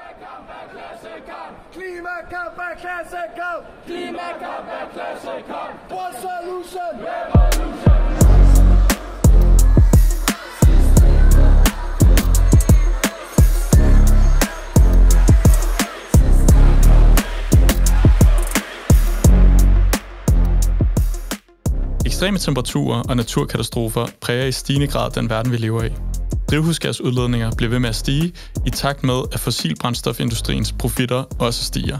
Klimakamp er klassekamp! Klimakamp er klassekamp! Klimakamp solution! Revolution! Ekstreme temperaturer og naturkatastrofer præger i stigende grad den verden, vi lever i drivhusgasudledninger bliver ved med at stige, i takt med, at fossilbrændstofindustriens profitter også stiger.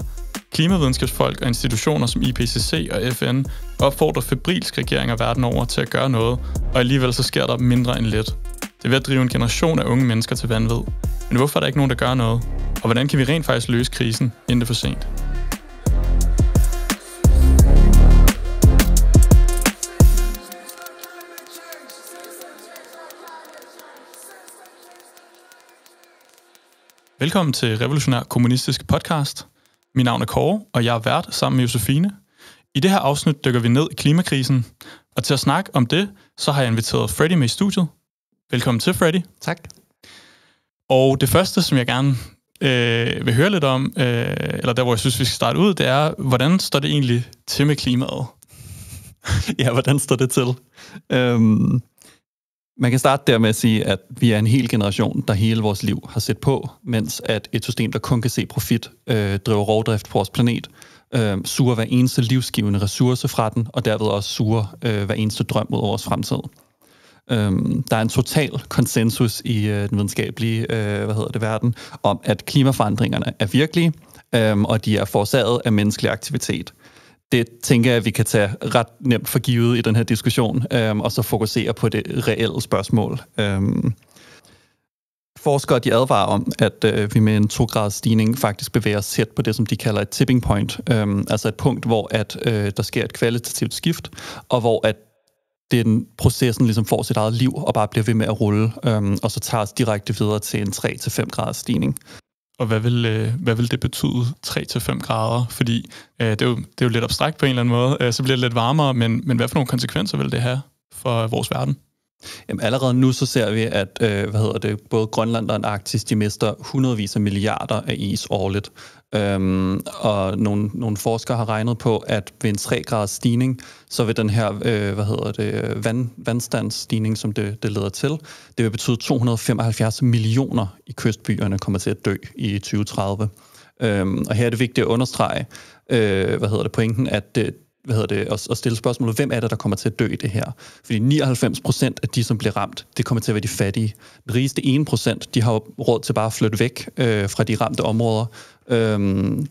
Klimavidenskabsfolk og institutioner som IPCC og FN opfordrer febrilsk regeringer verden over til at gøre noget, og alligevel så sker der mindre end lidt. Det er ved at drive en generation af unge mennesker til vanvid. Men hvorfor er der ikke nogen, der gør noget? Og hvordan kan vi rent faktisk løse krisen, inden det er for sent? Velkommen til Revolutionær Kommunistisk Podcast. Mit navn er Kåre, og jeg er vært sammen med Josefine. I det her afsnit dykker vi ned i klimakrisen, og til at snakke om det, så har jeg inviteret Freddy med i studiet. Velkommen til, Freddy. Tak. Og det første, som jeg gerne øh, vil høre lidt om, øh, eller der, hvor jeg synes, vi skal starte ud, det er, hvordan står det egentlig til med klimaet? ja, hvordan står det til? Øhm, man kan starte der med at sige, at vi er en hel generation, der hele vores liv har set på, mens at et system, der kun kan se profit, øh, driver rovdrift på vores planet, øh, suger hver eneste livsgivende ressource fra den, og derved også suger øh, hver eneste drøm ud over vores fremtid. Øhm, der er en total konsensus i øh, den videnskabelige øh, hvad hedder det, verden om, at klimaforandringerne er virkelige, øhm, og de er forårsaget af menneskelig aktivitet det tænker jeg, vi kan tage ret nemt for givet i den her diskussion, øh, og så fokusere på det reelle spørgsmål. Øh, forskere de advarer om, at øh, vi med en 2 graders stigning faktisk bevæger os tæt på det, som de kalder et tipping point. øh, altså et punkt, hvor at, øh, der sker et kvalitativt skift, og hvor at den processen ligesom får sit eget liv og bare bliver ved med at rulle, øh, og så tager os direkte videre til en 3-5 graders stigning og hvad vil, øh, hvad vil det betyde 3-5 grader? Fordi øh, det, er jo, det er jo lidt abstrakt på en eller anden måde. Øh, så bliver det lidt varmere, men, men hvad for nogle konsekvenser vil det have for vores verden? Jamen, allerede nu så ser vi, at øh, hvad hedder det, både Grønland og Arktis de mister hundredvis af milliarder af is årligt. Øhm, og nogle, nogle forskere har regnet på, at ved en 3-graders stigning, så vil den her øh, hvad hedder det, vand, vandstandsstigning, som det, det leder til, det vil betyde 275 millioner i kystbyerne kommer til at dø i 2030. Øhm, og her er det vigtigt at understrege, øh, hvad hedder det, pointen, at det, hvad hedder det, at, at stille spørgsmålet, hvem er det, der kommer til at dø i det her? Fordi 99 procent af de, som bliver ramt, det kommer til at være de fattige. Den rigeste 1 procent, de har råd til bare at flytte væk øh, fra de ramte områder, Øhm,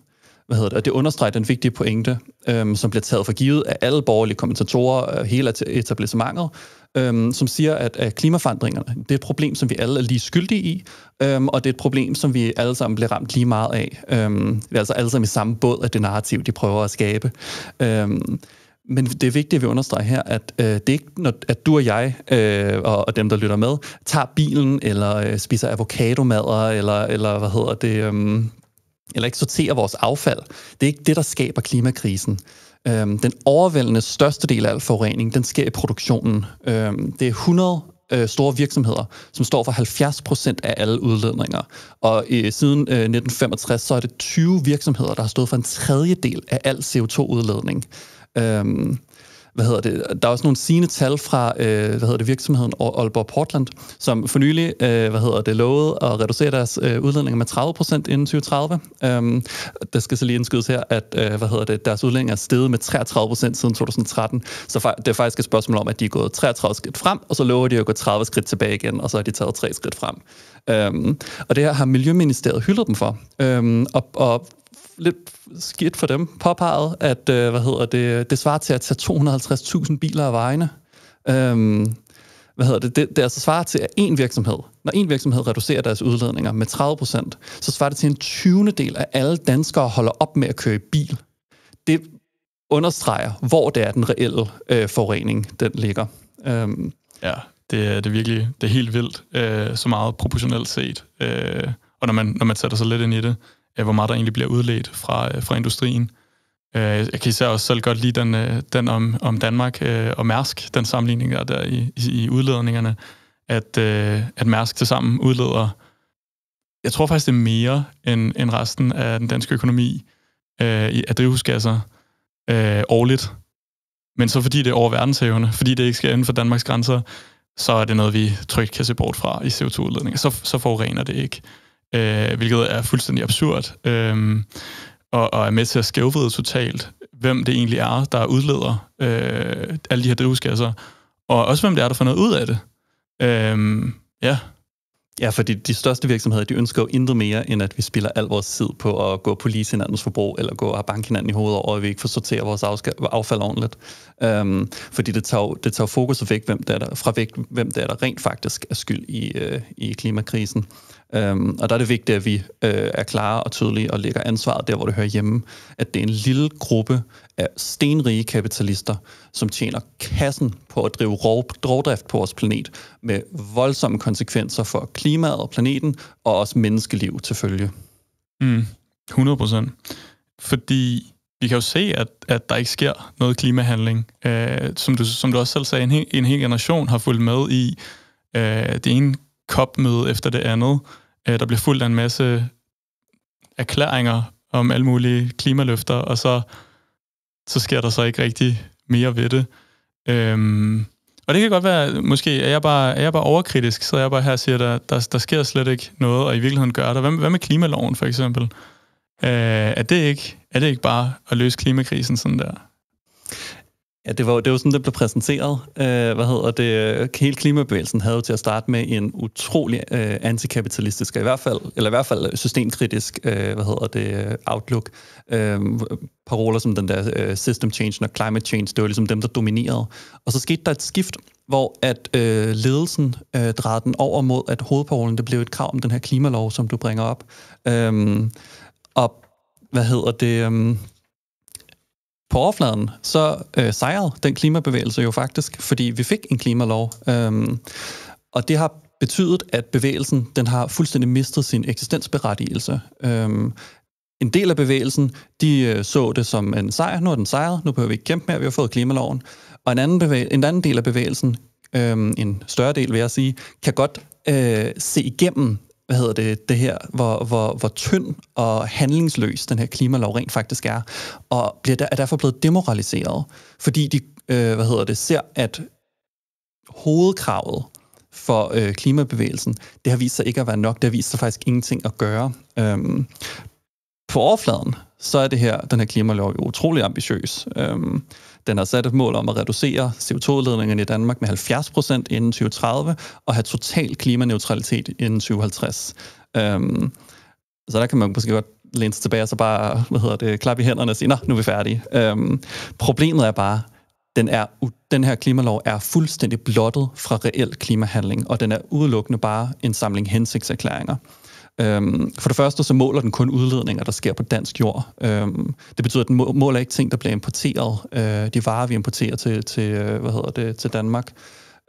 hvad hedder det? Og det understreger den vigtige pointe, øhm, som bliver taget for givet af alle borgerlige kommentatorer, og øh, hele etablissementet, øhm, som siger, at, at klimaforandringerne det er et problem, som vi alle er lige skyldige i, øhm, og det er et problem, som vi alle sammen bliver ramt lige meget af. Øhm, vi er altså alle sammen i samme båd af det narrativ, de prøver at skabe. Øhm, men det er vigtigt, at vi understreger her, at øh, det er ikke, når, at du og jeg, øh, og, og dem, der lytter med, tager bilen, eller øh, spiser avocadomadder, eller, eller hvad hedder det, øh, eller ikke sorterer vores affald. Det er ikke det, der skaber klimakrisen. Øhm, den overvældende største del af al forurening, den sker i produktionen. Øhm, det er 100 øh, store virksomheder, som står for 70 procent af alle udledninger. Og øh, siden øh, 1965, så er det 20 virksomheder, der har stået for en tredjedel af al CO2-udledning. Øhm, hvad hedder det, der er også nogle sine tal fra øh, hvad hedder det, virksomheden Aalborg Portland, som for nylig øh, hvad hedder det, lovede at reducere deres øh, udledninger med 30 procent inden 2030. Øhm, der skal så lige indskydes her, at øh, hvad hedder det, deres udledninger er steget med 33 procent siden 2013. Så det er faktisk et spørgsmål om, at de er gået 33 skridt frem, og så lover de at gå 30 skridt tilbage igen, og så har de taget 3 skridt frem. Øhm, og det her har Miljøministeriet hyldet dem for. Øhm, og, og lidt skidt for dem, påpeget, at øh, hvad hedder det, det svarer til at tage 250.000 biler af vejene. Øhm, hvad hedder det, det, det altså svarer til, at en virksomhed, når en virksomhed reducerer deres udledninger med 30%, så svarer det til en 20. del af alle danskere holder op med at køre bil. Det understreger, hvor det er den reelle øh, forurening, den ligger. Øhm. Ja, det, er, det er virkelig det er helt vildt, øh, så meget proportionelt set. Øh, og når man, når man sætter sig lidt ind i det, hvor meget der egentlig bliver udledt fra, øh, fra industrien. Øh, jeg kan især også selv godt lide den, øh, den om, om Danmark og Mærsk, den sammenligning der, der i, i udledningerne, at, at Mærsk tilsammen udleder, jeg tror faktisk det er mere end, end resten af den danske økonomi af drivhusgasser årligt. Men så fordi det er over verdenshavene, fordi det ikke skal inden for Danmarks grænser, så er det noget, vi trygt kan se bort fra i CO2-udledning. Så, så forurener det ikke øh, hvilket er fuldstændig absurd, øh, og, og er med til at skævvride totalt, hvem det egentlig er, der udleder øh, alle de her drivhusgasser, og også hvem det er, der får noget ud af det. Øh, ja. Ja, fordi de største virksomheder, de ønsker jo intet mere, end at vi spiller al vores tid på at gå på lige hinandens forbrug, eller gå og banke hinanden i hovedet over, at vi ikke får sorteret vores affald ordentligt. Øhm, fordi det tager, det tager fokus væk, hvem der, er der, fra væk, hvem der, er der rent faktisk er skyld i, øh, i klimakrisen. Øhm, og der er det vigtigt, at vi øh, er klare og tydelige og lægger ansvaret der, hvor det hører hjemme. At det er en lille gruppe af stenrige kapitalister, som tjener kassen på at drive rovdrift på vores planet med voldsomme konsekvenser for klimaet og planeten, og også menneskeliv til følge. Mm, 100 procent. Fordi vi kan jo se, at, at der ikke sker noget klimahandling. Øh, som, du, som du også selv sagde, en, hel, en hel generation har fulgt med i øh, det ene COP-møde efter det andet. Øh, der blev fuldt af en masse erklæringer om alle mulige klimaløfter, og så, så sker der så ikke rigtig mere ved det. Øhm, og det kan godt være, måske er jeg bare, er jeg bare overkritisk, så er jeg bare her og siger, at der, der, der sker slet ikke noget, og i virkeligheden gør der. Hvad, hvad med klimaloven for eksempel? Øh, er, det ikke, er det ikke bare at løse klimakrisen sådan der? Ja, det var, det var sådan, det blev præsenteret. Øh, hvad hedder det? Hele klimabevægelsen havde jo til at starte med en utrolig øh, antikapitalistisk, i hvert fald, eller i hvert fald systemkritisk, øh, hvad hedder det, outlook. Øh, paroler som den der øh, system change og climate change, det var ligesom dem, der dominerede. Og så skete der et skift, hvor at øh, ledelsen øh, drejede den over mod, at hovedparolen, det blev et krav om den her klimalov, som du bringer op. Øh, og hvad hedder det... Øh, på overfladen, så øh, sejrede den klimabevægelse jo faktisk, fordi vi fik en klimalov. Øhm, og det har betydet, at bevægelsen den har fuldstændig mistet sin eksistensberettigelse. Øhm, en del af bevægelsen, de øh, så det som en sejr. Nu er den sejret, nu behøver vi ikke kæmpe mere, vi har fået klimaloven. Og en anden, bevæg- en anden del af bevægelsen, øhm, en større del vil jeg sige, kan godt øh, se igennem hvad hedder det, det her, hvor, hvor, hvor tynd og handlingsløs den her klimalov rent faktisk er, og bliver der, er derfor blevet demoraliseret, fordi de øh, hvad hedder det, ser, at hovedkravet for øh, klimabevægelsen, det har vist sig ikke at være nok, det har vist sig faktisk ingenting at gøre. Øhm, på overfladen, så er det her, den her klimalov jo utrolig ambitiøs. Øhm, den har sat et mål om at reducere CO2-udledningen i Danmark med 70 procent inden 2030 og have total klimaneutralitet inden 2050. Øhm, så der kan man måske godt læne sig tilbage og så bare hvad hedder det, klappe i hænderne og sige, nu er vi færdige. Øhm, problemet er bare, den, er, den her klimalov er fuldstændig blottet fra reel klimahandling, og den er udelukkende bare en samling hensigtserklæringer. Øhm, for det første så måler den kun udledninger, der sker på dansk jord. Øhm, det betyder, at den måler ikke ting, der bliver importeret. Øh, de varer, vi importerer til, til, øh, hvad hedder det, til Danmark.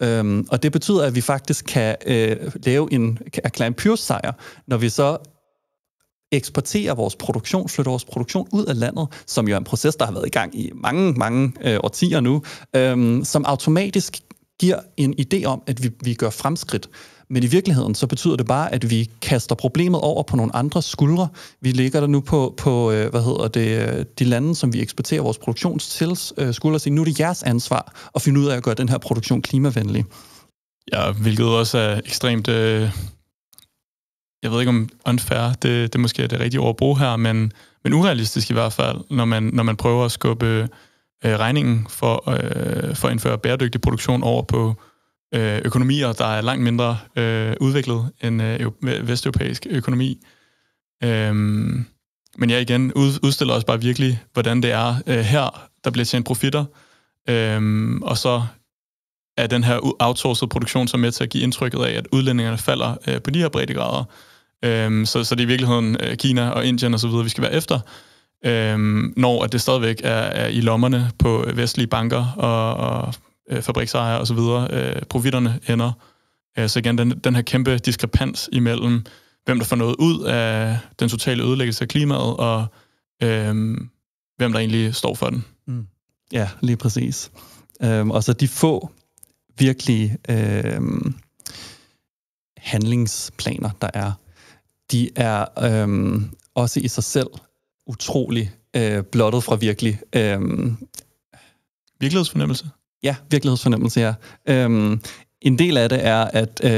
Øhm, og det betyder, at vi faktisk kan øh, lave en, kan erklære en pyrsejr, når vi så eksporterer vores produktion, flytter vores produktion ud af landet, som jo er en proces, der har været i gang i mange, mange øh, årtier nu, øhm, som automatisk giver en idé om, at vi, vi gør fremskridt. Men i virkeligheden, så betyder det bare, at vi kaster problemet over på nogle andre skuldre. Vi ligger der nu på, på øh, hvad hedder det, øh, de lande, som vi eksporterer vores produktions til, øh, skuldre og siger, nu er det jeres ansvar at finde ud af at gøre den her produktion klimavenlig. Ja, hvilket også er ekstremt... jeg ved ikke om unfair, det, det måske er det rigtige ord at bruge her, men, men urealistisk i hvert fald, når man, når man prøver at skubbe øh, regningen for, øh, for at indføre bæredygtig produktion over på, øh, økonomier, der er langt mindre øh, udviklet end øh, vesteuropæisk økonomi. Øhm, men jeg igen, ud, udstiller os bare virkelig, hvordan det er øh, her, der bliver tjent profitter, øhm, og så er den her outsourced produktion så med til at give indtrykket af, at udlændingerne falder øh, på de her breddegrader. Øhm, så, så det er i virkeligheden øh, Kina og Indien osv., vi skal være efter, øhm, når at det stadigvæk er, er i lommerne på øh, vestlige banker og, og øh, så osv., øh, profitterne ender. Øh, så igen, den, den her kæmpe diskrepans imellem, hvem der får noget ud af den totale ødelæggelse af klimaet, og øh, hvem der egentlig står for den. Mm. Ja, lige præcis. Øhm, og så de få virkelig øhm, handlingsplaner, der er, de er øhm, også i sig selv utrolig øh, blottet fra virkelig... Øhm, Virkelighedsfornemmelse? Ja, virkelighedsfornemmelse, ja. Øhm, en del af det er, at øh,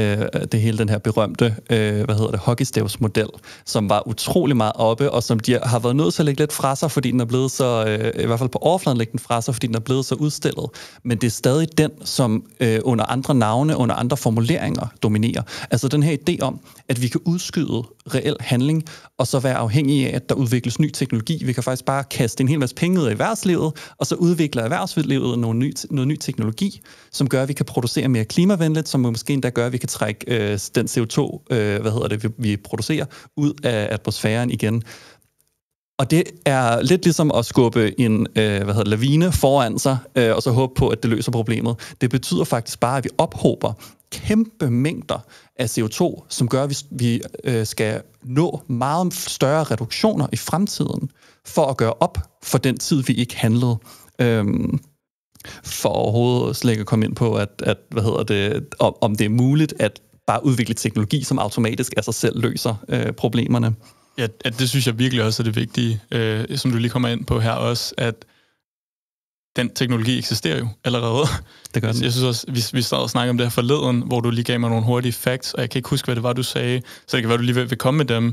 det hele den her berømte, øh, hvad hedder det, hockeystavsmodel, som var utrolig meget oppe, og som de har været nødt til at lægge lidt fra sig, fordi den er blevet så, øh, i hvert fald på overfladen lægge den fra sig, fordi den er blevet så udstillet. Men det er stadig den, som øh, under andre navne, under andre formuleringer dominerer. Altså den her idé om, at vi kan udskyde reel handling, og så være afhængige af, at der udvikles ny teknologi. Vi kan faktisk bare kaste en hel masse penge ud af erhvervslivet, og så udvikler erhvervslivet noget ny, noget ny teknologi, som gør, at vi kan producere mere klima klimavenligt, som måske endda gør, at vi kan trække øh, den CO2, øh, hvad hedder det, vi, vi producerer, ud af atmosfæren igen. Og det er lidt ligesom at skubbe en øh, hvad hedder, lavine foran sig, øh, og så håbe på, at det løser problemet. Det betyder faktisk bare, at vi ophober kæmpe mængder af CO2, som gør, at vi, vi øh, skal nå meget større reduktioner i fremtiden, for at gøre op for den tid, vi ikke handlede. Øh, for overhovedet slet ikke at komme ind på, at, at hvad hedder det, om, om det er muligt at bare udvikle teknologi, som automatisk af sig selv løser øh, problemerne. Ja, at det synes jeg virkelig også er det vigtige, øh, som du lige kommer ind på her også, at den teknologi eksisterer jo allerede. Det gør den. Jeg synes også, vi, vi sad og snakkede om det her forleden, hvor du lige gav mig nogle hurtige facts, og jeg kan ikke huske, hvad det var, du sagde, så det kan være, du lige vil, vil komme med dem,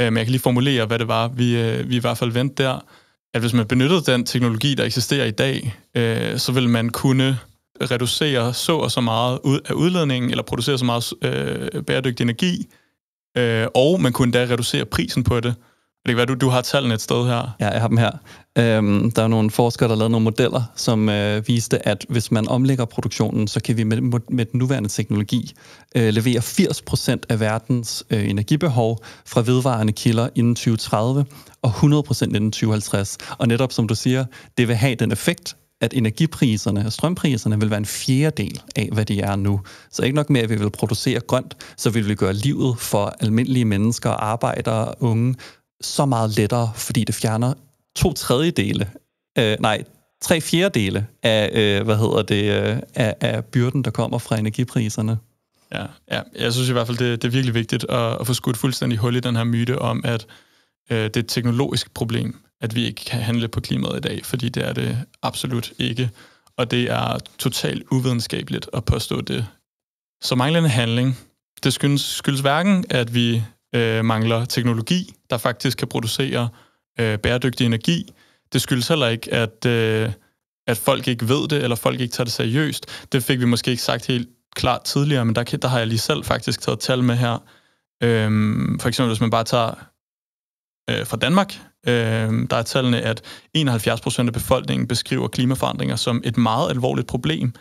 øh, men jeg kan lige formulere, hvad det var, vi, øh, vi i hvert fald vendte der at hvis man benyttede den teknologi, der eksisterer i dag, øh, så vil man kunne reducere så og så meget ud af udledningen, eller producere så meget øh, bæredygtig energi, øh, og man kunne endda reducere prisen på det. Det kan være, du, du har tallene et sted her. Ja, jeg har dem her. Øhm, der er nogle forskere, der har lavet nogle modeller, som øh, viste, at hvis man omlægger produktionen, så kan vi med, med den nuværende teknologi øh, levere 80% af verdens øh, energibehov fra vedvarende kilder inden 2030, og 100% inden 2050. Og netop som du siger, det vil have den effekt, at energipriserne og strømpriserne vil være en fjerdedel af, hvad de er nu. Så ikke nok med, at vi vil producere grønt, så vil vi gøre livet for almindelige mennesker, arbejdere og unge så meget lettere, fordi det fjerner to tredjedele, øh, nej, tre fjerdedele af, øh, hvad hedder det, øh, af, af byrden, der kommer fra energipriserne. Ja, ja, jeg synes i hvert fald, det, det er virkelig vigtigt at, at få skudt fuldstændig hul i den her myte om, at øh, det er et teknologisk problem, at vi ikke kan handle på klimaet i dag, fordi det er det absolut ikke. Og det er totalt uvidenskabeligt at påstå det. Så manglende handling, det skyldes, skyldes hverken, at vi øh, mangler teknologi, der faktisk kan producere øh, bæredygtig energi. Det skyldes heller ikke, at, øh, at folk ikke ved det, eller folk ikke tager det seriøst. Det fik vi måske ikke sagt helt klart tidligere, men der, der har jeg lige selv faktisk taget tal med her. Øhm, for eksempel, hvis man bare tager øh, fra Danmark. Øh, der er tallene, at 71 procent af befolkningen beskriver klimaforandringer som et meget alvorligt problem,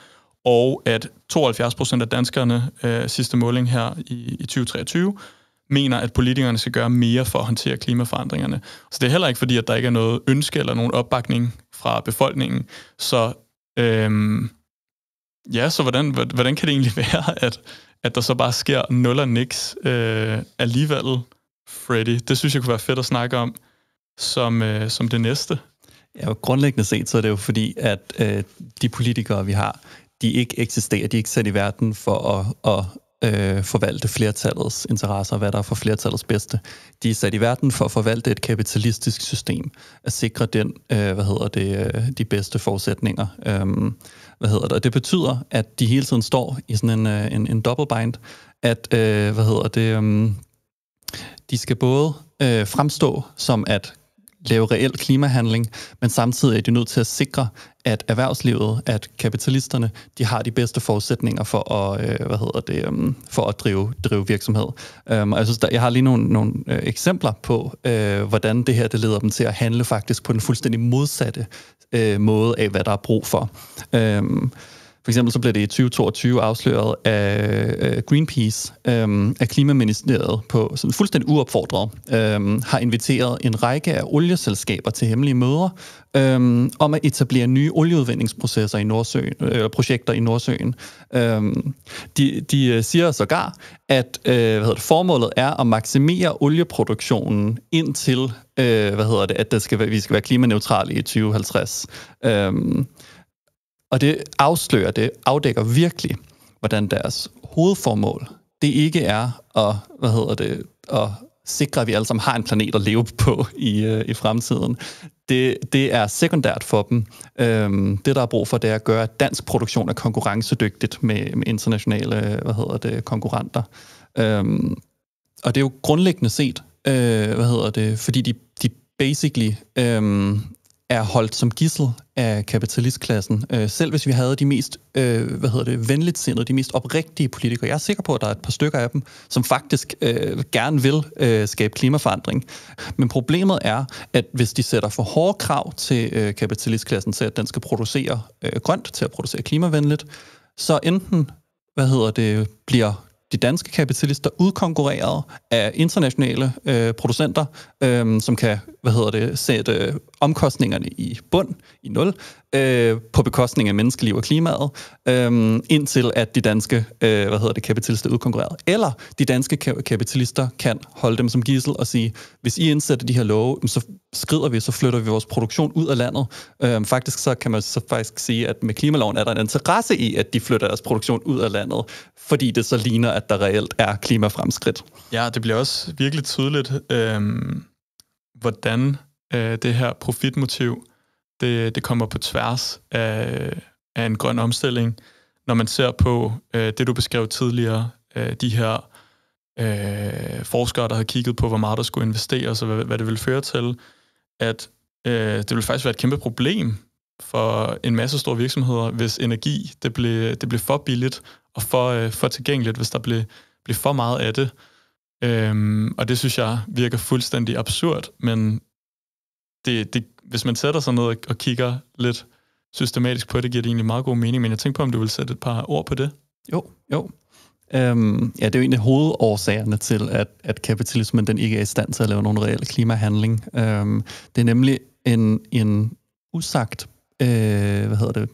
og at 72 procent af danskerne, øh, sidste måling her i, i 2023, mener, at politikerne skal gøre mere for at håndtere klimaforandringerne. Så det er heller ikke fordi, at der ikke er noget ønske eller nogen opbakning fra befolkningen. Så øhm, ja, så hvordan, hvordan kan det egentlig være, at, at der så bare sker nul og niks øh, alligevel? Freddy. Det synes jeg kunne være fedt at snakke om som, øh, som det næste. Ja, og grundlæggende set, så er det jo fordi, at øh, de politikere, vi har, de ikke eksisterer, de er ikke sat i verden for at, at øh, forvalte flertallets interesser, hvad der er for flertallets bedste. De er sat i verden for at forvalte et kapitalistisk system, at sikre den, øh, hvad hedder det, øh, de bedste forudsætninger. Øh, hvad hedder det? Og det betyder, at de hele tiden står i sådan en, øh, en, en bind, at, øh, hvad hedder det, øh, de skal både øh, fremstå som at lave reel klimahandling, men samtidig er de nødt til at sikre, at erhvervslivet, at kapitalisterne, de har de bedste forudsætninger for at, øh, hvad hedder det, um, for at drive, drive virksomhed. Um, og jeg synes, der, jeg har lige nogle, nogle øh, eksempler på, øh, hvordan det her det leder dem til at handle faktisk på den fuldstændig modsatte øh, måde af, hvad der er brug for. Um, for eksempel så blev det i 2022 afsløret af øh, Greenpeace, øhm, at Klimaministeriet på sådan fuldstændig uopfordret øhm, har inviteret en række af olieselskaber til hemmelige møder øhm, om at etablere nye olieudvindingsprocesser i Nordsøen, øh, projekter i Nordsøen. Øhm, de, de øh, siger sågar, at øh, hvad hedder det, formålet er at maksimere olieproduktionen indtil øh, hvad hedder det, at det skal, vi skal være klimaneutrale i 2050. Øhm, og det afslører, det afdækker virkelig, hvordan deres hovedformål, det ikke er at, hvad hedder det, at sikre, at vi alle sammen har en planet at leve på i, øh, i fremtiden. Det, det er sekundært for dem. Øhm, det, der er brug for, det er at gøre, at dansk produktion er konkurrencedygtigt med, med internationale hvad hedder det, konkurrenter. Øhm, og det er jo grundlæggende set, øh, hvad hedder det, fordi de, de basically øhm, er holdt som gissel af kapitalistklassen. Øh, selv hvis vi havde de mest øh, hvad hedder det, venligt sindede, de mest oprigtige politikere. Jeg er sikker på, at der er et par stykker af dem, som faktisk øh, gerne vil øh, skabe klimaforandring. Men problemet er, at hvis de sætter for hårde krav til øh, kapitalistklassen til, at den skal producere øh, grønt, til at producere klimavenligt, så enten hvad hedder det, bliver de danske kapitalister udkonkurreret af internationale øh, producenter, øh, som kan hvad hedder det, sætte øh, omkostningerne i bund, i nul, øh, på bekostning af menneskeliv og klimaet, øh, indtil at de danske øh, hvad hedder det, kapitalister er udkonkurreret. Eller de danske kapitalister kan holde dem som gissel og sige, hvis I indsætter de her love, så skrider vi, så flytter vi vores produktion ud af landet. Øh, faktisk så kan man så faktisk sige, at med klimaloven er der en interesse i, at de flytter deres produktion ud af landet, fordi det så ligner, at der reelt er klimafremskridt. Ja, det bliver også virkelig tydeligt. Øh hvordan øh, det her profitmotiv det, det kommer på tværs af, af en grøn omstilling, når man ser på øh, det, du beskrev tidligere, øh, de her øh, forskere, der har kigget på, hvor meget der skulle investeres og hvad, hvad det vil føre til, at øh, det vil faktisk være et kæmpe problem for en masse store virksomheder, hvis energi det blev, det blev for billigt og for, øh, for tilgængeligt, hvis der blev, blev for meget af det. Øhm, og det synes jeg virker fuldstændig absurd, men det, det, hvis man sætter sig ned og, kigger lidt systematisk på det, giver det egentlig meget god mening, men jeg tænker på, om du vil sætte et par ord på det? Jo, jo. Øhm, ja, det er jo en af hovedårsagerne til, at, at kapitalismen den ikke er i stand til at lave nogen reel klimahandling. Øhm, det er nemlig en, en usagt øh, hvad hedder det,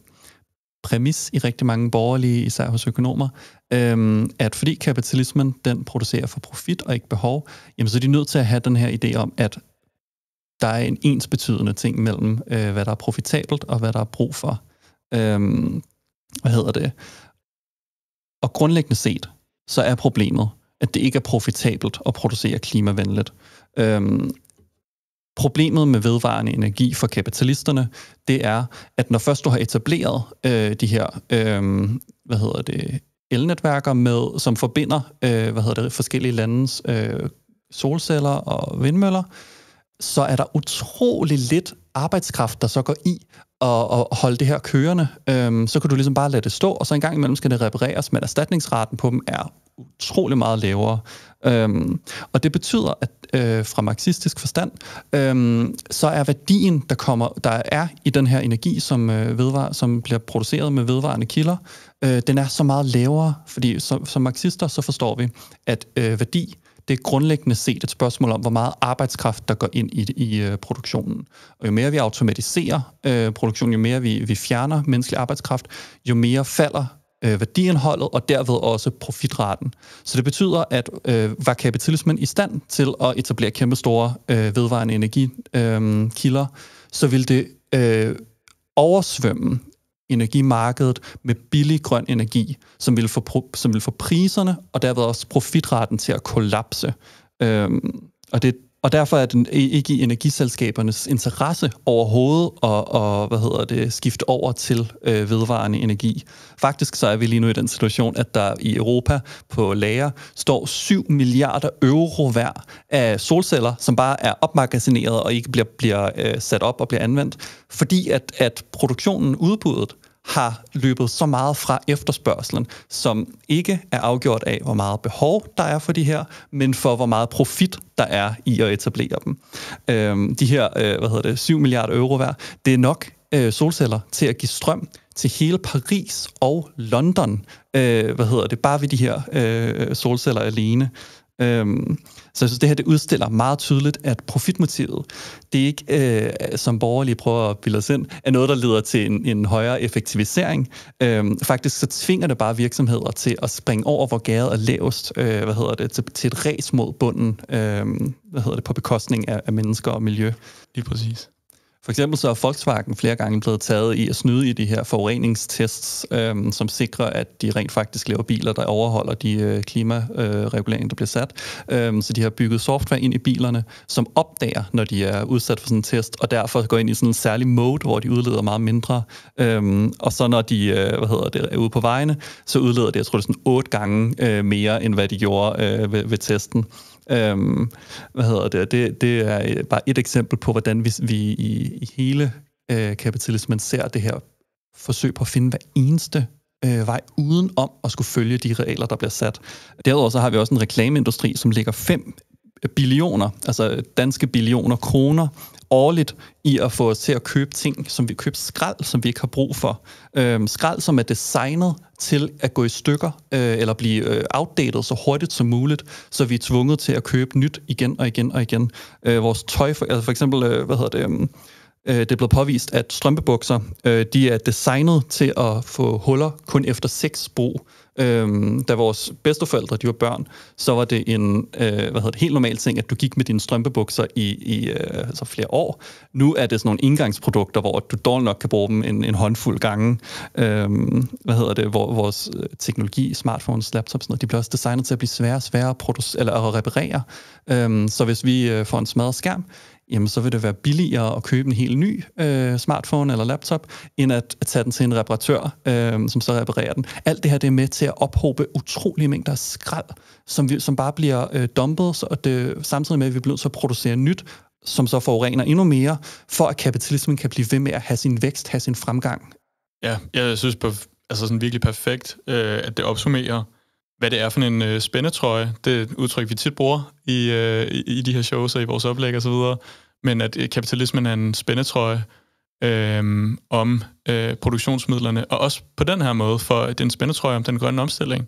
præmis i rigtig mange borgerlige, især hos økonomer, øhm, at fordi kapitalismen den producerer for profit og ikke behov, jamen så er de nødt til at have den her idé om, at der er en ensbetydende ting mellem, øh, hvad der er profitabelt og hvad der er brug for. Øhm, hvad hedder det? Og grundlæggende set, så er problemet, at det ikke er profitabelt at producere klimavenligt. Øhm, Problemet med vedvarende energi for kapitalisterne, det er, at når først du har etableret øh, de her, øh, hvad hedder det, elnetværker, med, som forbinder øh, hvad hedder det, forskellige landes øh, solceller og vindmøller, så er der utrolig lidt arbejdskraft, der så går i og, og holde det her kørende. Øh, så kan du ligesom bare lade det stå, og så en gang imellem skal det repareres, men erstatningsraten på dem er utrolig meget lavere. Øh, og det betyder, at øh, fra marxistisk forstand, øh, så er værdien, der, kommer, der er i den her energi, som, øh, vedvar, som bliver produceret med vedvarende kilder, øh, den er så meget lavere, fordi som, som marxister, så forstår vi, at øh, værdi det er grundlæggende set et spørgsmål om, hvor meget arbejdskraft, der går ind i, i øh, produktionen. Og jo mere vi automatiserer øh, produktionen, jo mere vi, vi fjerner menneskelig arbejdskraft, jo mere falder øh, værdienholdet og derved også profitraten. Så det betyder, at øh, var kapitalismen i stand til at etablere kæmpe store øh, vedvarende energikilder, øh, så ville det øh, oversvømme energimarkedet med billig grøn energi, som ville få, som ville få priserne og derved også profitraten til at kollapse. Øh, og det, og derfor er det ikke i energiselskabernes interesse overhovedet at, at hvad hedder det, skifte over til øh, vedvarende energi. Faktisk så er vi lige nu i den situation, at der i Europa på lager står 7 milliarder euro hver af solceller, som bare er opmagasineret og ikke bliver, bliver øh, sat op og bliver anvendt, fordi at, at produktionen, udbuddet, har løbet så meget fra efterspørgselen, som ikke er afgjort af, hvor meget behov der er for de her, men for hvor meget profit der er i at etablere dem. Øhm, de her øh, hvad hedder det, 7 milliarder euro hver, det er nok øh, solceller til at give strøm til hele Paris og London, øh, hvad hedder det, bare ved de her øh, solceller alene. Øhm, så jeg synes, det her det udstiller meget tydeligt, at profitmotivet, det er ikke, øh, som lige prøver at bilde os ind, er noget, der leder til en, en højere effektivisering. Øhm, faktisk så tvinger det bare virksomheder til at springe over, hvor gæret er lavest, øh, hvad hedder det, til, til et res mod bunden, øh, hvad hedder det, på bekostning af, af mennesker og miljø. Lige præcis. For eksempel så er Volkswagen flere gange blevet taget i at snyde i de her forureningstests, øhm, som sikrer, at de rent faktisk laver biler, der overholder de øh, klimareguleringer, der bliver sat. Øhm, så de har bygget software ind i bilerne, som opdager, når de er udsat for sådan en test, og derfor går ind i sådan en særlig mode, hvor de udleder meget mindre. Øhm, og så når de øh, hvad hedder det, er ude på vejene, så udleder det, jeg tror det er sådan otte gange øh, mere, end hvad de gjorde øh, ved, ved testen. Øhm, hvad hedder det? det? Det er øh, bare et eksempel på, hvordan vi, vi i, i hele øh, kapitalismen ser det her forsøg på at finde hver eneste øh, vej uden om at skulle følge de regler, der bliver sat. Derudover så har vi også en reklameindustri, som ligger fem billioner, altså danske billioner kroner årligt i at få os til at købe ting, som vi køber skrald, som vi ikke har brug for. Øhm, skrald, som er designet til at gå i stykker øh, eller blive øh, outdated så hurtigt som muligt, så vi er tvunget til at købe nyt igen og igen og igen. Øh, vores tøj, for, altså for eksempel, øh, hvad hedder det... Øhm, øh, det er blevet påvist, at strømpebukser øh, de er designet til at få huller kun efter seks brug. Øhm, da vores bedsteforældre de var børn, så var det en øh, hvad hedder det, helt normal ting, at du gik med dine strømpebukser i, i øh, altså flere år. Nu er det sådan nogle indgangsprodukter, hvor du dårligt nok kan bruge dem en, en håndfuld gange. Øhm, hvad hedder det? Hvor, vores øh, teknologi, smartphones, laptops, sådan noget, de bliver også designet til at blive sværere og sværere at, producere, eller at reparere. Øhm, så hvis vi øh, får en smadret skærm, jamen så vil det være billigere at købe en helt ny øh, smartphone eller laptop, end at, at tage den til en reparatør, øh, som så reparerer den. Alt det her det er med til at ophobe utrolige mængder skrald, som, vi, som bare bliver øh, dumpet, så det, samtidig med, at vi bliver nødt til at producere nyt, som så forurener endnu mere, for at kapitalismen kan blive ved med at have sin vækst, have sin fremgang. Ja, jeg synes på, altså sådan virkelig perfekt, øh, at det opsummerer hvad det er for en øh, spændetrøje. Det er et udtryk, vi tit bruger i, øh, i, i de her shows og i vores oplæg osv. Men at øh, kapitalismen er en spændetrøje øh, om øh, produktionsmidlerne, og også på den her måde, for det er en spændetrøje om den grønne omstilling,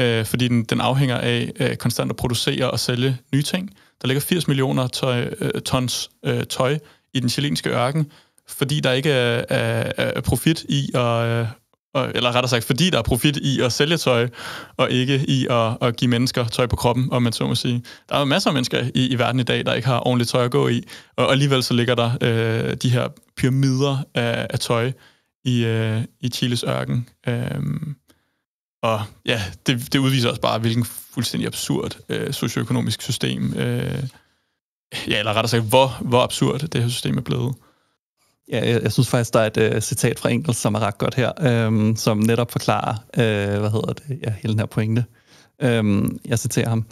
øh, fordi den, den afhænger af øh, konstant at producere og sælge nye ting. Der ligger 80 millioner tøj, øh, tons øh, tøj i den chilenske ørken, fordi der ikke er, er, er profit i at, øh, eller rettere sagt, fordi der er profit i at sælge tøj, og ikke i at, at give mennesker tøj på kroppen, om man så må sige. Der er masser af mennesker i, i verden i dag, der ikke har ordentligt tøj at gå i, og alligevel så ligger der øh, de her pyramider af, af tøj i, øh, i Chiles ørken. Øh, og ja, det, det udviser også bare, hvilken fuldstændig absurd øh, socioøkonomisk system, øh, ja, eller rettere sagt, hvor, hvor absurd det her system er blevet. Ja, jeg, jeg synes faktisk, der er et uh, citat fra Engels, som er ret godt her, øh, som netop forklarer, øh, hvad hedder det, ja, hele den her pointe. Øh, jeg citerer ham.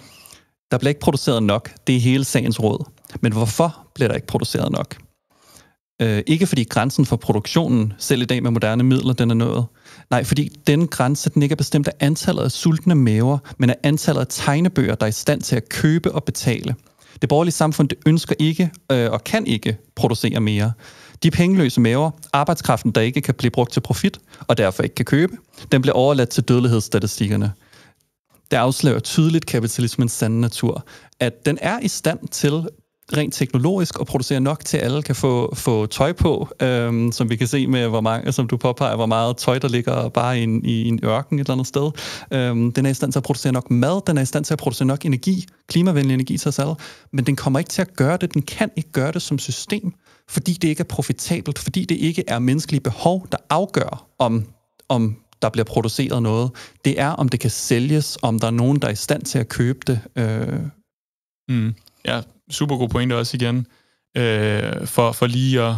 Der bliver ikke produceret nok, det er hele sagens råd. Men hvorfor bliver der ikke produceret nok? Øh, ikke fordi grænsen for produktionen, selv i dag med moderne midler, den er nået. Nej, fordi den grænse, den ikke er bestemt af antallet af sultne maver, men af antallet af tegnebøger, der er i stand til at købe og betale. Det borgerlige samfund det ønsker ikke øh, og kan ikke producere mere. De pengeløse maver, arbejdskraften, der ikke kan blive brugt til profit, og derfor ikke kan købe, den bliver overladt til dødelighedsstatistikkerne. Det afslører tydeligt kapitalismens sande natur, at den er i stand til rent teknologisk og producere nok til, at alle kan få, få tøj på, øhm, som vi kan se med, hvor mange, som du påpeger, hvor meget tøj, der ligger bare i en, i en ørken et eller andet sted. Øhm, den er i stand til at producere nok mad, den er i stand til at producere nok energi, klimavenlig energi til os alle, men den kommer ikke til at gøre det, den kan ikke gøre det som system, fordi det ikke er profitabelt, fordi det ikke er menneskelige behov, der afgør, om, om der bliver produceret noget. Det er, om det kan sælges, om der er nogen, der er i stand til at købe det. Øh. Mm. Ja, super god pointe også igen, øh, for, for lige at,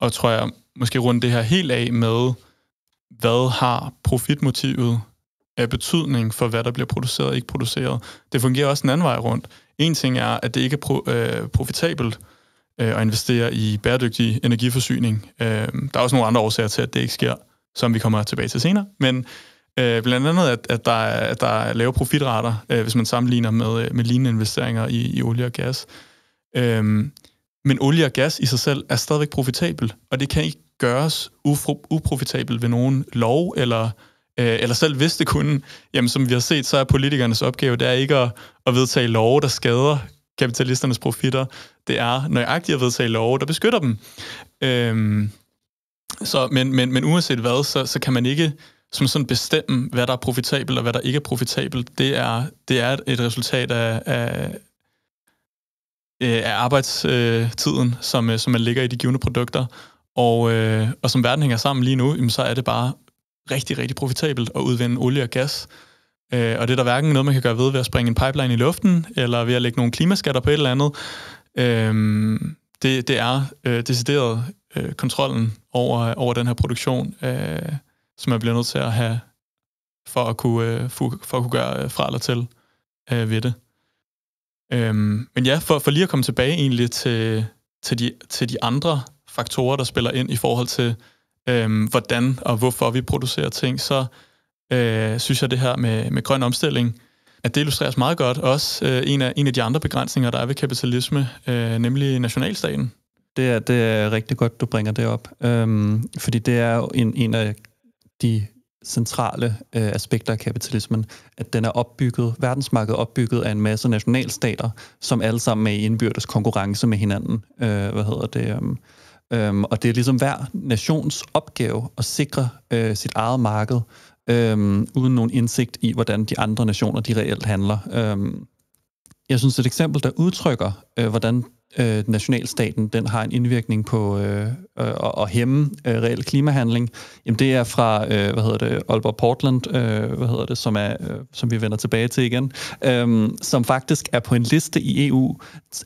og tror jeg, måske runde det her helt af med, hvad har profitmotivet af betydning for, hvad der bliver produceret og ikke produceret. Det fungerer også en anden vej rundt. En ting er, at det ikke er pro, øh, profitabelt øh, at investere i bæredygtig energiforsyning. Øh, der er også nogle andre årsager til, at det ikke sker, som vi kommer tilbage til senere. Men Øh, blandt andet, at, at, der er, at der er lave profitrater, øh, hvis man sammenligner med, øh, med lignende investeringer i, i olie og gas. Øh, men olie og gas i sig selv er stadigvæk profitabel, og det kan ikke gøres ufru- uprofitabel ved nogen lov, eller, øh, eller selv hvis det kunne, jamen som vi har set, så er politikernes opgave, det er ikke at, at vedtage love, der skader kapitalisternes profitter. Det er nøjagtigt at vedtage love, der beskytter dem. Øh, så, men, men, men uanset hvad, så, så kan man ikke som sådan bestemme, hvad der er profitabelt og hvad der ikke er profitabelt, det er, det er et resultat af, af, øh, af arbejdstiden, som, øh, som man ligger i de givende produkter. Og, øh, og som verden hænger sammen lige nu, jamen, så er det bare rigtig, rigtig profitabelt at udvinde olie og gas. og det er der hverken noget, man kan gøre ved ved at springe en pipeline i luften, eller ved at lægge nogle klimaskatter på et eller andet. det, det er decideret kontrollen over, over den her produktion, som man bliver nødt til at have for at kunne, øh, for at kunne gøre øh, fra eller til øh, ved det. Øhm, men ja, for, for lige at komme tilbage egentlig til, til, de, til de andre faktorer, der spiller ind i forhold til, øhm, hvordan og hvorfor vi producerer ting, så øh, synes jeg det her med, med grøn omstilling, at det illustreres meget godt. Også øh, en, af, en af de andre begrænsninger, der er ved kapitalisme, øh, nemlig nationalstaten. Det er, det er rigtig godt, du bringer det op, øhm, fordi det er en, en af de centrale øh, aspekter af kapitalismen, at den er opbygget, verdensmarkedet er opbygget af en masse nationalstater, som alle sammen er i indbyrdes konkurrence med hinanden. Øh, hvad hedder det? Øh, øh, og det er ligesom hver nations opgave at sikre øh, sit eget marked, øh, uden nogen indsigt i, hvordan de andre nationer de reelt handler. Øh, jeg synes, et eksempel, der udtrykker, øh, hvordan øh, nationalstaten den har en indvirkning på øh, øh, at hæmme øh, reel klimahandling, jamen det er fra, øh, hvad hedder det, Albert Portland, øh, hvad hedder det, som, er, øh, som vi vender tilbage til igen, øh, som faktisk er på en liste i EU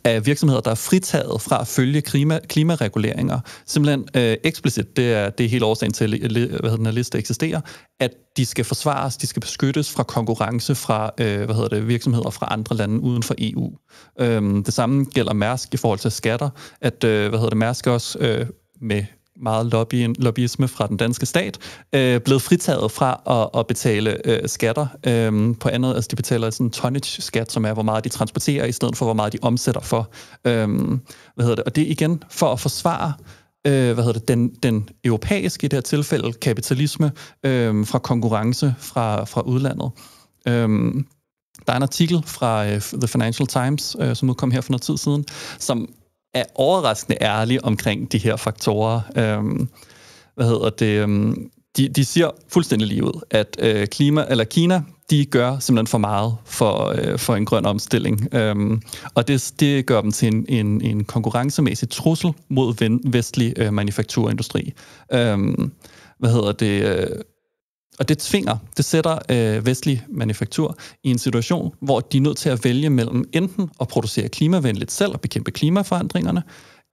af virksomheder, der er fritaget fra at følge klima, klimareguleringer. Simpelthen øh, eksplicit, det er, det er hele årsagen til, at hvad hedder den her liste eksisterer, at de skal forsvares, de skal beskyttes fra konkurrence fra øh, hvad hedder det, virksomheder fra andre lande uden for EU. Øhm, det samme gælder Mærsk forhold til skatter, at øh, hvad hedder det, Mærsk også øh, med meget lobby, lobbyisme fra den danske stat, øh, blevet fritaget fra at, at betale øh, skatter øh, på andet. Altså de betaler sådan en tonnage-skat, som er, hvor meget de transporterer, i stedet for, hvor meget de omsætter for. Øh, hvad hedder det? Og det er igen for at forsvare øh, hvad hedder det, den, den europæiske, i det her tilfælde, kapitalisme øh, fra konkurrence fra, fra udlandet. Øh, der er en artikel fra uh, The Financial Times, uh, som udkom her for noget tid siden, som er overraskende ærlig omkring de her faktorer. Uh, hvad hedder det? Um, de, de siger fuldstændig lige ud, at uh, klima, eller Kina de gør simpelthen for meget for, uh, for en grøn omstilling. Øhm, og det, det gør dem til en, en, en konkurrencemæssig trussel mod ven, vestlig uh, manufakturindustri. Øhm, hvad hedder det? Uh, og det tvinger, det sætter øh, vestlig manufaktur i en situation, hvor de er nødt til at vælge mellem enten at producere klimavenligt selv og bekæmpe klimaforandringerne,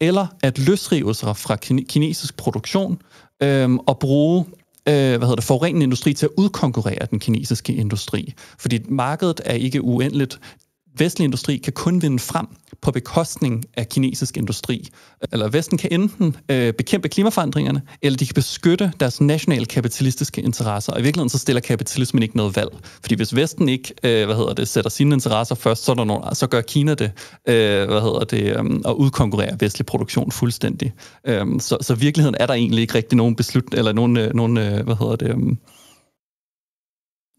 eller at løsrive sig fra kinesisk produktion øh, og bruge øh, hvad hedder det, forurenende industri til at udkonkurrere den kinesiske industri. Fordi markedet er ikke uendeligt vestlig industri kan kun vinde frem på bekostning af kinesisk industri. Eller Vesten kan enten øh, bekæmpe klimaforandringerne, eller de kan beskytte deres nationale kapitalistiske interesser. Og i virkeligheden så stiller kapitalismen ikke noget valg. Fordi hvis Vesten ikke øh, hvad hedder det, sætter sine interesser først, så, der nogle, så gør Kina det, øh, hvad hedder det øh, og udkonkurrerer vestlig produktion fuldstændig. Øh, så, så i virkeligheden er der egentlig ikke rigtig nogen beslut, eller nogen, øh, nogen øh, hvad hedder det... Øh,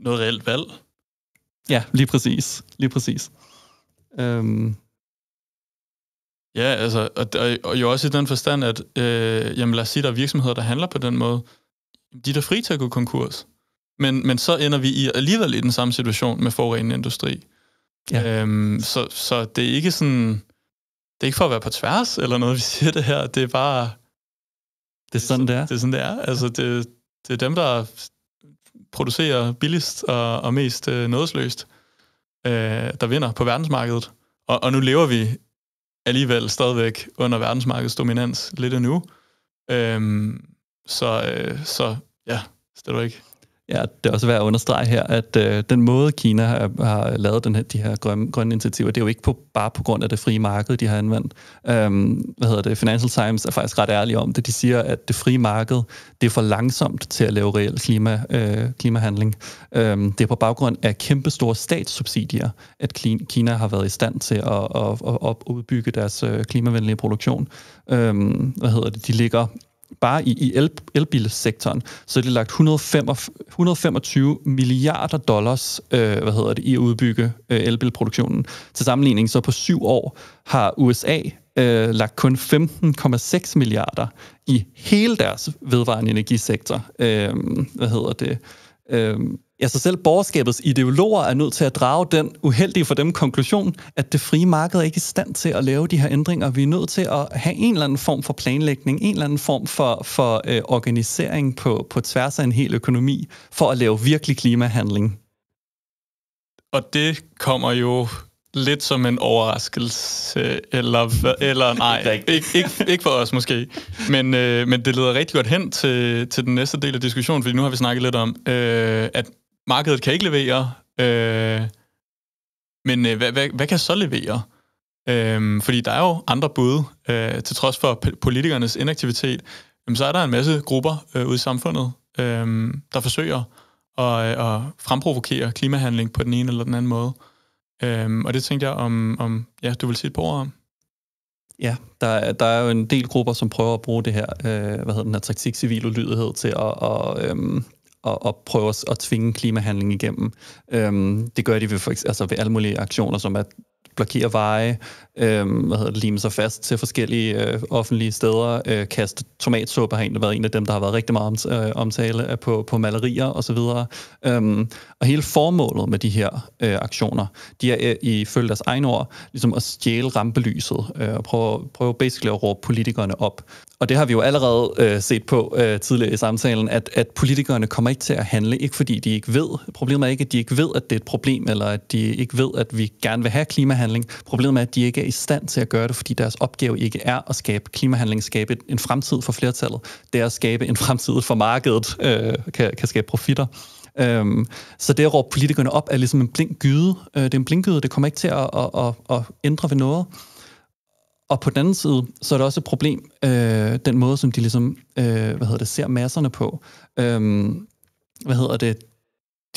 noget reelt valg. Ja, lige præcis. Lige præcis. Øhm, ja, altså, og, og, og jo også i den forstand, at øh, jamen, lad os sige, der er virksomheder, der handler på den måde. De er da fri til at gå konkurs. Men, men så ender vi i, alligevel i den samme situation med forurenende industri. Ja. Øhm, så, så det er ikke sådan... Det er ikke for at være på tværs eller noget, vi siger det her. Det er bare... Det er sådan, det er. Det er sådan, det er. Altså, det, det er dem, der producerer billigst og, og mest øh, nådesløst, øh, der vinder på verdensmarkedet. Og, og nu lever vi alligevel stadigvæk under verdensmarkedets dominans lidt endnu. Øhm, så, øh, så ja, det er du ikke. Ja, det er også værd at understrege her, at øh, den måde, Kina har, har lavet den her, de her grønne, grønne initiativer, det er jo ikke på, bare på grund af det frie marked, de har anvendt. Øhm, hvad hedder det? Financial Times er faktisk ret ærlige om det. De siger, at det frie marked, det er for langsomt til at lave reel klima, øh, klimahandling. Øhm, det er på baggrund af kæmpestore statssubsidier, at Kina har været i stand til at, at, at, at udbygge deres øh, klimavenlige produktion. Øhm, hvad hedder det? De ligger bare i, i el, elbilsektoren, så er det lagt 125, 125 milliarder dollars øh, hvad hedder det, i at udbygge øh, elbilproduktionen. Til sammenligning så på syv år har USA øh, lagt kun 15,6 milliarder i hele deres vedvarende energisektor. Øh, hvad hedder det? Øh, så selv borgerskabets ideologer er nødt til at drage den uheldige for dem konklusion, at det frie marked er ikke i stand til at lave de her ændringer. Vi er nødt til at have en eller anden form for planlægning, en eller anden form for, for øh, organisering på, på tværs af en hel økonomi, for at lave virkelig klimahandling. Og det kommer jo lidt som en overraskelse, eller, eller nej, ikke, ikke, ikke for os måske. Men, øh, men det leder rigtig godt hen til, til den næste del af diskussionen, fordi nu har vi snakket lidt om, øh, at markedet kan ikke levere, øh, men øh, hvad, hvad, hvad kan så levere? Øh, fordi der er jo andre bud, øh, til trods for politikernes inaktivitet, jamen, så er der en masse grupper øh, ude i samfundet, øh, der forsøger at, øh, at fremprovokere klimahandling på den ene eller den anden måde. Øh, og det tænkte jeg, om, om ja, du vil sige et par ord om. Ja, der, der er jo en del grupper, som prøver at bruge det her, øh, hvad hedder den her taktik, civil ulydighed til at, at øh, og, og prøve at, tvinge klimahandling igennem. Øhm, det gør de ved, for, altså ved alle mulige aktioner, som at blokere veje, øh, hvad hedder det, lime sig fast til forskellige øh, offentlige steder, øh, kaste tomatsuppe har egentlig været en af dem, der har været rigtig meget om, øh, omtale på, på malerier osv. Og, øhm, og hele formålet med de her øh, aktioner, de er øh, ifølge deres egen ord, ligesom at stjæle rampelyset øh, og prøve, prøve basically at råbe politikerne op og det har vi jo allerede øh, set på øh, tidligere i samtalen, at, at politikerne kommer ikke til at handle, ikke fordi de ikke ved. Problemet er ikke, at de ikke ved, at det er et problem, eller at de ikke ved, at vi gerne vil have klimahandling. Problemet er, at de ikke er i stand til at gøre det, fordi deres opgave ikke er at skabe klimahandling, skabe en fremtid for flertallet. Det er at skabe en fremtid for markedet, øh, kan, kan skabe profitter. Øhm, så det at råbe politikerne op er ligesom en gyde. Øh, det er en gyde, det kommer ikke til at, at, at, at ændre ved noget. Og på den anden side, så er det også et problem, øh, den måde, som de ligesom, øh, hvad hedder det, ser masserne på. Øhm, hvad hedder det?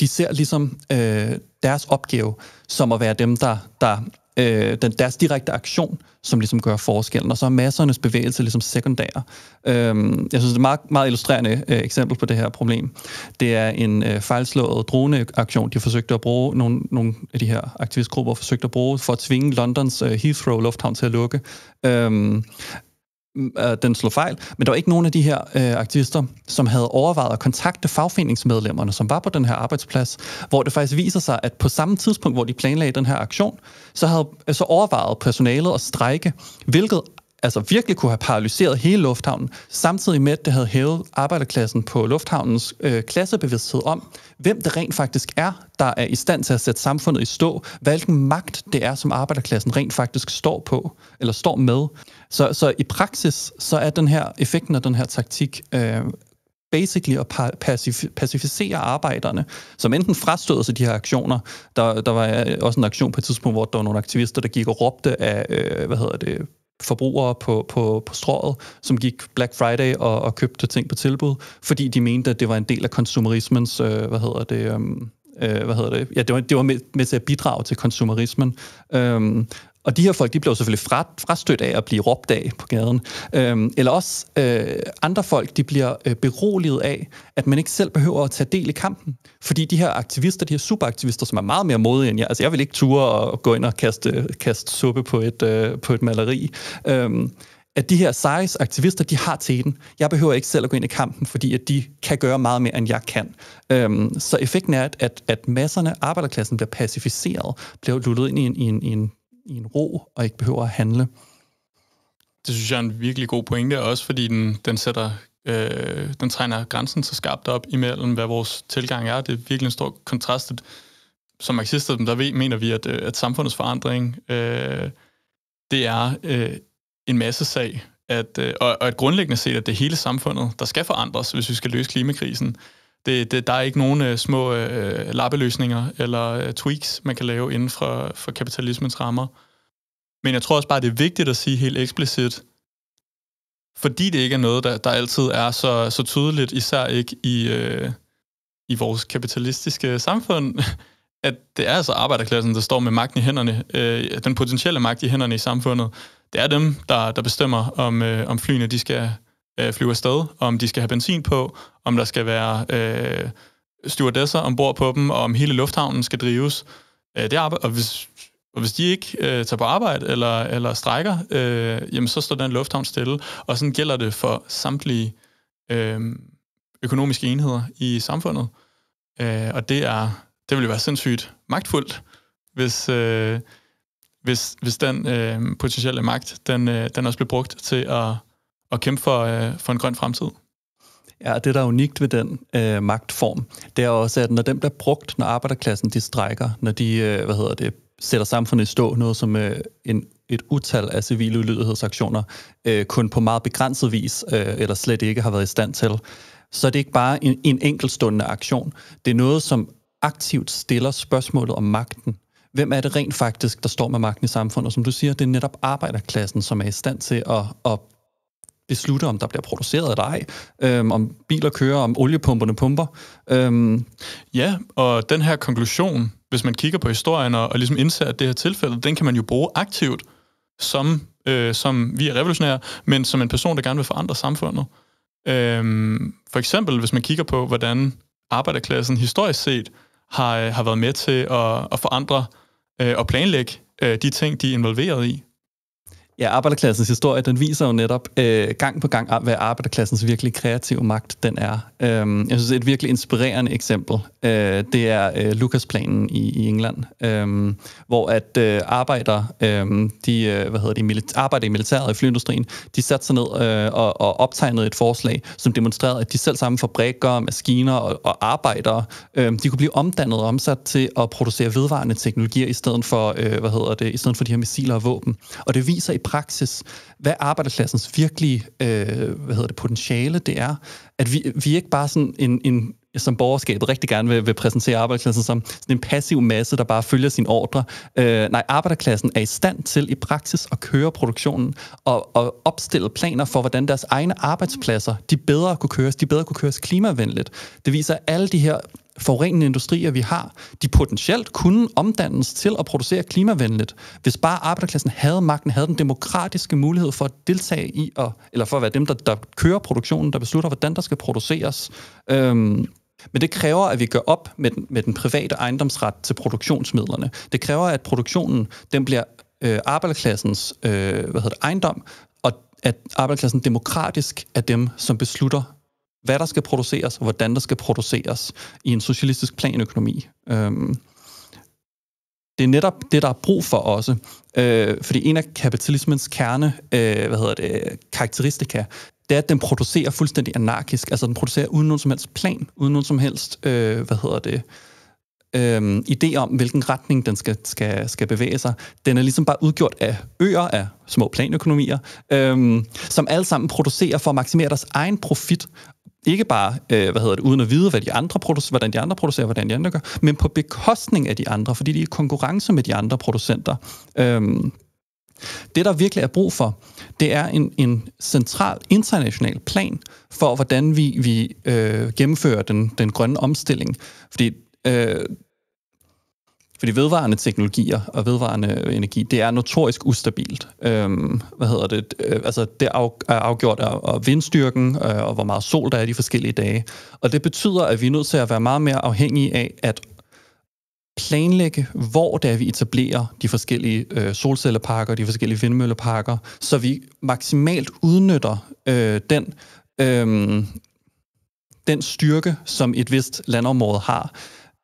De ser ligesom øh, deres opgave som at være dem, der, der øh, den, deres direkte aktion, som ligesom gør forskellen, og så er massernes bevægelse ligesom sekundær. Øhm, jeg synes, det er et meget, meget illustrerende øh, eksempel på det her problem. Det er en øh, fejlslået droneaktion, de forsøgte at bruge, nogle, nogle af de her aktivistgrupper forsøgte at bruge, for at tvinge Londons øh, Heathrow Lufthavn til at lukke. Øhm, Mm, øh, den slog fejl, men der var ikke nogen af de her øh, aktivister, som havde overvejet at kontakte fagforeningsmedlemmerne, som var på den her arbejdsplads, hvor det faktisk viser sig, at på samme tidspunkt, hvor de planlagde den her aktion, så havde øh, så overvejet personalet at strække, hvilket altså virkelig kunne have paralyseret hele lufthavnen, samtidig med, at det havde hævet arbejderklassen på lufthavnens øh, klassebevidsthed om, hvem det rent faktisk er, der er i stand til at sætte samfundet i stå, hvilken magt det er, som arbejderklassen rent faktisk står på, eller står med. Så, så i praksis, så er den her effekten af den her taktik øh, basically at pacif- pacificere arbejderne, som enten frastøder sig de her aktioner. Der, der var øh, også en aktion på et tidspunkt, hvor der var nogle aktivister, der gik og råbte af, øh, hvad hedder det, forbrugere på, på, på strået, som gik Black Friday og, og købte ting på tilbud, fordi de mente, at det var en del af konsumerismens, øh, hvad hedder det, øh, øh, hvad hedder det? Ja, det var, det var med, med til at bidrage til konsumerismen. Øhm, og de her folk, de blev selvfølgelig fra, frastødt af at blive råbt af på gaden. Øhm, eller også øh, andre folk, de bliver øh, beroliget af, at man ikke selv behøver at tage del i kampen. Fordi de her aktivister, de her superaktivister, som er meget mere modige end jeg, altså jeg vil ikke ture og gå ind og kaste, kaste suppe på et, øh, på et maleri. Øhm, at de her size aktivister, de har den. Jeg behøver ikke selv at gå ind i kampen, fordi at de kan gøre meget mere, end jeg kan. Øhm, så effekten er, at, at masserne, arbejderklassen, bliver pacificeret, bliver luttet ind i en, i en, i en, i en ro, og ikke behøver at handle. Det synes jeg er en virkelig god pointe, også fordi den, den sætter øh, den træner grænsen så skarpt op imellem, hvad vores tilgang er. Det er virkelig en stor kontrast. At, som marxister, der ved, mener vi, at, øh, at samfundets forandring, øh, det er øh, en masse sag, at, øh, og, og at grundlæggende set, at det hele samfundet, der skal forandres, hvis vi skal løse klimakrisen. Det, det, der er ikke nogen øh, små øh, lappeløsninger eller øh, tweaks, man kan lave inden for, for kapitalismens rammer. Men jeg tror også bare, det er vigtigt at sige helt eksplicit, fordi det ikke er noget, der, der altid er så, så tydeligt, især ikke i, øh, i vores kapitalistiske samfund, at det er altså arbejderklassen, der står med magten i hænderne, øh, den potentielle magt i hænderne i samfundet, det er dem, der, der bestemmer, om, øh, om flyene de skal øh, flyve afsted, om de skal have benzin på, om der skal være øh, stewardesser ombord på dem, og om hele lufthavnen skal drives. Øh, det arbejde, og hvis, og hvis de ikke øh, tager på arbejde eller, eller strækker, øh, jamen så står den lufthavn stille. Og sådan gælder det for samtlige øh, økonomiske enheder i samfundet. Øh, og det er det ville være sindssygt magtfuldt, hvis, øh, hvis, hvis den øh, potentielle magt, den, øh, den også bliver brugt til at, at kæmpe for, øh, for en grøn fremtid. Ja, det, der er unikt ved den øh, magtform, det er også, at når den bliver brugt, når arbejderklassen de strækker, når de, øh, hvad hedder det, sætter samfundet i stå, noget som øh, en, et utal af civile ulydighedsaktioner, øh, kun på meget begrænset vis, øh, eller slet ikke har været i stand til, så er det ikke bare en, en enkeltstående aktion. Det er noget, som aktivt stiller spørgsmålet om magten hvem er det rent faktisk, der står med magten i samfundet? Og som du siger, det er netop arbejderklassen, som er i stand til at, at beslutte, om der bliver produceret eller ej, øhm, om biler kører, om oliepumperne pumper. Øhm. Ja, og den her konklusion, hvis man kigger på historien og, og ligesom indser, at det her tilfælde, den kan man jo bruge aktivt, som, øh, som vi er revolutionære, men som en person, der gerne vil forandre samfundet. Øhm, for eksempel, hvis man kigger på, hvordan arbejderklassen historisk set har, øh, har været med til at, at forandre øh, øh, og planlægge øh, de ting, de er involveret i. Ja, arbejderklassens historie, den viser jo netop øh, gang på gang, hvad arbejderklassens virkelig kreative magt den er. Øhm, jeg synes, et virkelig inspirerende eksempel, øh, det er øh, Lucasplanen i, i England, øh, hvor at øh, arbejder, øh, de, øh, hvad hedder de, arbejder i militæret i flyindustrien, de satte sig ned øh, og, og optegnede et forslag, som demonstrerede, at de selv samme fabrikker, maskiner og, og arbejdere, øh, de kunne blive omdannet og omsat til at producere vedvarende teknologier i stedet for, øh, hvad hedder det, i stedet for de her missiler og våben. Og det viser i praksis, hvad arbejderklassens virkelige øh, hvad hedder det, potentiale det er. At vi, vi er ikke bare sådan en, en som borgerskabet rigtig gerne vil, vil præsentere arbejderklassen som sådan en passiv masse, der bare følger sin ordre. Øh, nej, arbejderklassen er i stand til i praksis at køre produktionen og, og opstille planer for, hvordan deres egne arbejdspladser, de bedre kunne køres, de bedre kunne køres klimavenligt. Det viser alle de her forurenende industrier, vi har, de potentielt kunne omdannes til at producere klimavenligt, hvis bare arbejderklassen havde magten, havde den demokratiske mulighed for at deltage i, at, eller for at være dem, der, der kører produktionen, der beslutter, hvordan der skal produceres. Øhm, men det kræver, at vi gør op med den, med den private ejendomsret til produktionsmidlerne. Det kræver, at produktionen den bliver øh, arbejderklassens øh, hvad hedder det, ejendom, og at arbejderklassen demokratisk er dem, som beslutter, hvad der skal produceres, og hvordan der skal produceres i en socialistisk planøkonomi. Øhm, det er netop det, der er brug for også. Øh, fordi en af kapitalismens kerne, øh, hvad hedder det, karakteristika, det er, at den producerer fuldstændig anarkisk. Altså, den producerer uden nogen som helst plan, uden nogen som helst, øh, hvad hedder det, øh, idé om, hvilken retning den skal, skal, skal bevæge sig. Den er ligesom bare udgjort af øer, af små planøkonomier, øh, som alle sammen producerer for at maksimere deres egen profit, ikke bare, øh, hvad hedder det, uden at vide, hvad de andre producerer, hvordan de andre producerer, hvordan de andre gør, men på bekostning af de andre, fordi de er i konkurrence med de andre producenter. Øhm, det, der virkelig er brug for, det er en, en central international plan for, hvordan vi, vi øh, gennemfører den, den grønne omstilling. Fordi øh, fordi vedvarende teknologier og vedvarende øh, energi, det er notorisk ustabilt. Øhm, hvad hedder det? Øh, altså, det er afgjort af, af vindstyrken øh, og hvor meget sol der er de forskellige dage. Og det betyder, at vi er nødt til at være meget mere afhængige af at planlægge, hvor det er, vi etablerer de forskellige øh, solcelleparker, de forskellige vindmølleparker, så vi maksimalt udnytter øh, den, øh, den styrke, som et vist landområde har.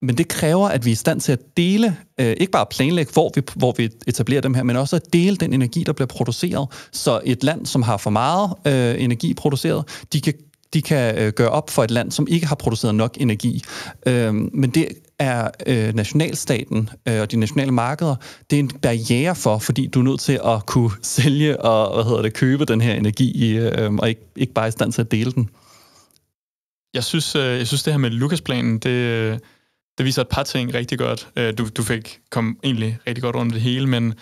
Men det kræver, at vi er i stand til at dele, øh, ikke bare planlægge, hvor vi, hvor vi etablerer dem her, men også at dele den energi, der bliver produceret. Så et land, som har for meget øh, energi produceret, de kan, de kan øh, gøre op for et land, som ikke har produceret nok energi. Øh, men det er øh, nationalstaten øh, og de nationale markeder, det er en barriere for, fordi du er nødt til at kunne sælge og hvad hedder det, købe den her energi, øh, og ikke, ikke bare i stand til at dele den. Jeg synes, øh, jeg synes det her med Lukas-planen, det, det viser et par ting rigtig godt. Øh, du, du fik kom egentlig rigtig godt rundt det hele, men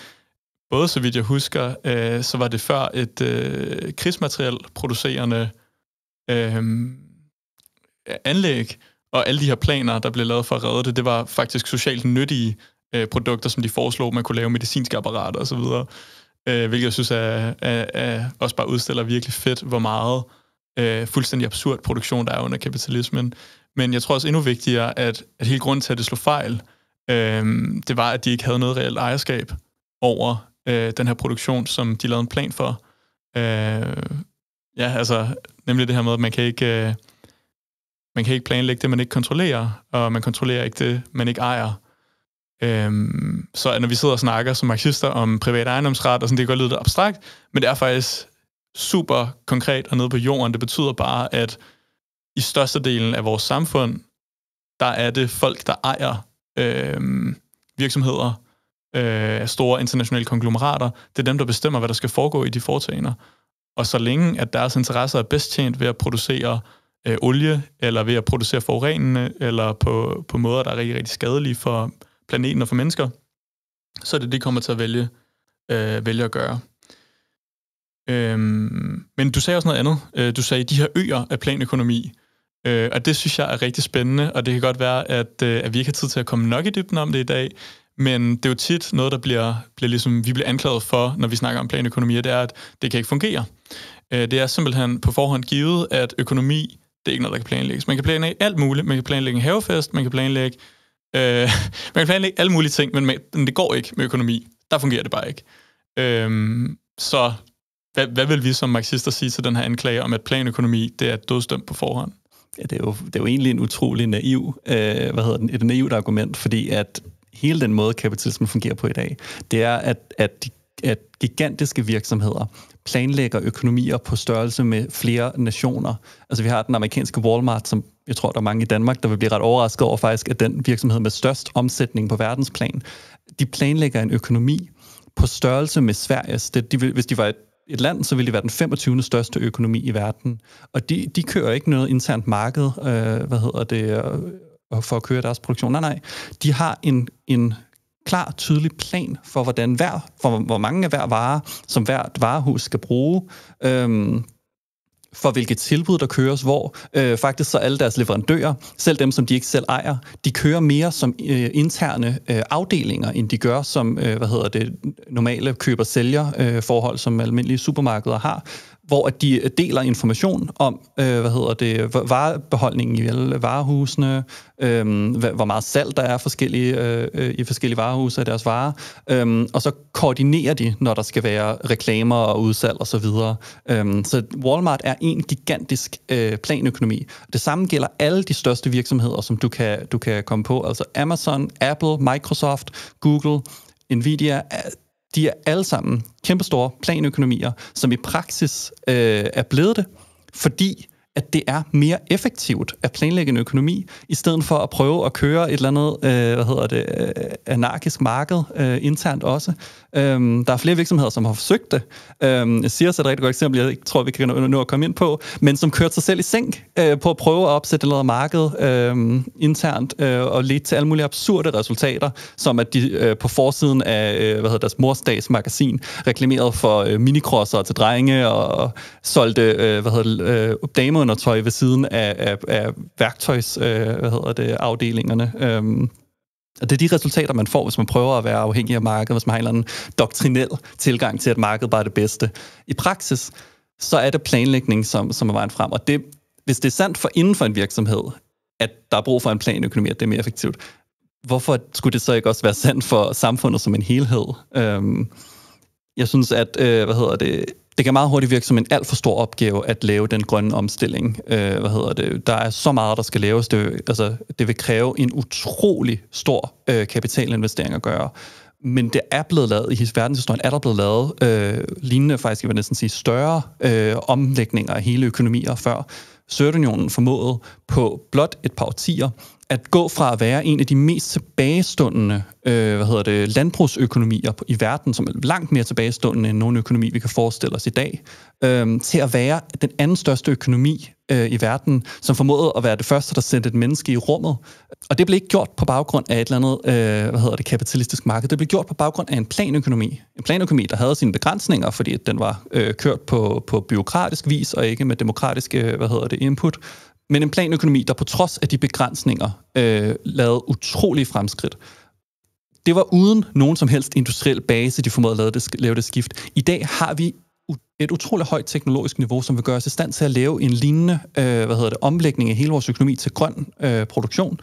både så vidt jeg husker, øh, så var det før et øh, krigsmateriel producerende øh, anlæg, og alle de her planer, der blev lavet for at redde det, det var faktisk socialt nyttige øh, produkter, som de foreslog, man kunne lave medicinske apparater osv., øh, hvilket jeg synes er, er, er, også bare udstiller virkelig fedt, hvor meget øh, fuldstændig absurd produktion der er under kapitalismen. Men jeg tror også endnu vigtigere, at, at hele grunden til, at det slog fejl, øh, det var, at de ikke havde noget reelt ejerskab over øh, den her produktion, som de lavede en plan for. Øh, ja, altså nemlig det her med, at man kan ikke... Øh, man kan ikke planlægge det, man ikke kontrollerer, og man kontrollerer ikke det, man ikke ejer. Øhm, så når vi sidder og snakker som marxister om privat ejendomsret, og sådan, det går lidt abstrakt, men det er faktisk super konkret og nede på jorden. Det betyder bare, at i størstedelen af vores samfund, der er det folk, der ejer øh, virksomheder, øh, store internationale konglomerater. Det er dem, der bestemmer, hvad der skal foregå i de foretagender. Og så længe, at deres interesser er bedst tjent ved at producere øh, olie, eller ved at producere forurenende, eller på, på måder, der er rigtig, rigtig skadelige for planeten og for mennesker, så er det det, kommer til at vælge, øh, vælge at gøre. Øhm, men du sagde også noget andet. Øh, du sagde, at de her øer af planøkonomi, Øh, og det synes jeg er rigtig spændende, og det kan godt være, at, øh, at vi ikke har tid til at komme nok i dybden om det i dag, men det er jo tit noget, der bliver, bliver ligesom, vi bliver anklaget for, når vi snakker om planøkonomi, det er, at det kan ikke fungere. Øh, det er simpelthen på forhånd givet, at økonomi, det er ikke noget, der kan planlægges. Man kan planlægge alt muligt. Man kan planlægge en havefest, man kan planlægge, øh, man kan planlægge alle mulige ting, men, man, men det går ikke med økonomi. Der fungerer det bare ikke. Øh, så hvad, hvad vil vi som marxister sige til den her anklage om, at planøkonomi, det er dødsdømt på forhånd? ja, det, er jo, det er jo egentlig en utrolig naiv, øh, hvad hedder den, et naivt argument, fordi at hele den måde, kapitalismen fungerer på i dag, det er, at, at, at gigantiske virksomheder planlægger økonomier på størrelse med flere nationer. Altså vi har den amerikanske Walmart, som jeg tror, der er mange i Danmark, der vil blive ret overrasket over faktisk, at den virksomhed med størst omsætning på verdensplan, de planlægger en økonomi på størrelse med Sveriges. Altså, det, de, hvis de var et et land, så ville de være den 25. største økonomi i verden. Og de, de kører ikke noget internt marked, øh, hvad hedder det, øh, for at køre deres produktion. Nej, nej. De har en, en klar, tydelig plan for, hvordan hver, for, hvor mange af hver vare, som hvert varehus skal bruge. Øhm, for hvilke tilbud, der køres hvor. Øh, faktisk så alle deres leverandører, selv dem, som de ikke selv ejer, de kører mere som øh, interne øh, afdelinger, end de gør som, øh, hvad hedder det, normale køber-sælger-forhold, øh, forhold, som almindelige supermarkeder har hvor at de øh, deler information om, øh, hvad hedder det, varebeholdningen i alle varehusene, øh, hvor meget salg der er forskellige, øh, øh i forskellige varehuse af deres varer, øh, og så koordinerer de, når der skal være reklamer og udsalg osv. Og så, øh, så Walmart er en gigantisk øh, planøkonomi. Det samme gælder alle de største virksomheder, som du kan, du kan komme på, altså Amazon, Apple, Microsoft, Google, Nvidia, de er alle sammen kæmpestore planøkonomier, som i praksis øh, er blevet det, fordi at det er mere effektivt at planlægge en økonomi, i stedet for at prøve at køre et eller andet, øh, hvad hedder det, øh, anarkisk marked øh, internt også. Øhm, der er flere virksomheder, som har forsøgt det. Øhm, Sears er et rigtig godt eksempel, jeg tror, vi kan nå at komme ind på, men som kørte sig selv i sænk øh, på at prøve at opsætte et eller andet marked øh, internt øh, og lede til alle mulige absurde resultater, som at de øh, på forsiden af øh, hvad hedder deres morsdags magasin reklamerede for øh, minikrosser til drenge og, og solgte øh, hvad hedder, øh, damer nedenundertøj ved siden af, af, af værktøjs, øh, hvad hedder det, afdelingerne. Øhm, og det er de resultater, man får, hvis man prøver at være afhængig af markedet, hvis man har en eller anden doktrinel tilgang til, at markedet bare er det bedste. I praksis, så er det planlægning, som, som er vejen frem. Og det, hvis det er sandt for inden for en virksomhed, at der er brug for en planøkonomi, at det er mere effektivt, hvorfor skulle det så ikke også være sandt for samfundet som en helhed? Øhm, jeg synes, at øh, hvad hedder det, det kan meget hurtigt virke som en alt for stor opgave at lave den grønne omstilling. Øh, hvad hedder det? Der er så meget, der skal laves. Det, altså, det vil kræve en utrolig stor øh, kapitalinvestering at gøre. Men det er blevet lavet i verdenshistorien, er der blevet lavet øh, lignende, faktisk jeg vil næsten sige, større øh, omlægninger af hele økonomier før. Sørenunionen formåede på blot et par årtier at gå fra at være en af de mest tilbagestående øh, hvad hedder det, landbrugsøkonomier i verden, som er langt mere tilbagestående end nogen økonomi, vi kan forestille os i dag, øh, til at være den anden største økonomi øh, i verden, som formåede at være det første, der sendte et menneske i rummet. Og det blev ikke gjort på baggrund af et eller andet, øh, hvad hedder det, kapitalistisk marked. Det blev gjort på baggrund af en planøkonomi. En planøkonomi, der havde sine begrænsninger, fordi den var øh, kørt på, på byråkratisk vis og ikke med demokratiske, hvad hedder det, input men en planøkonomi, der på trods af de begrænsninger øh, lavede utrolige fremskridt. Det var uden nogen som helst industriel base, de formåede at lave det, lave det skift. I dag har vi et utroligt højt teknologisk niveau, som vil gøre os i stand til at lave en lignende øh, hvad hedder det, omlægning af hele vores økonomi til grøn øh, produktion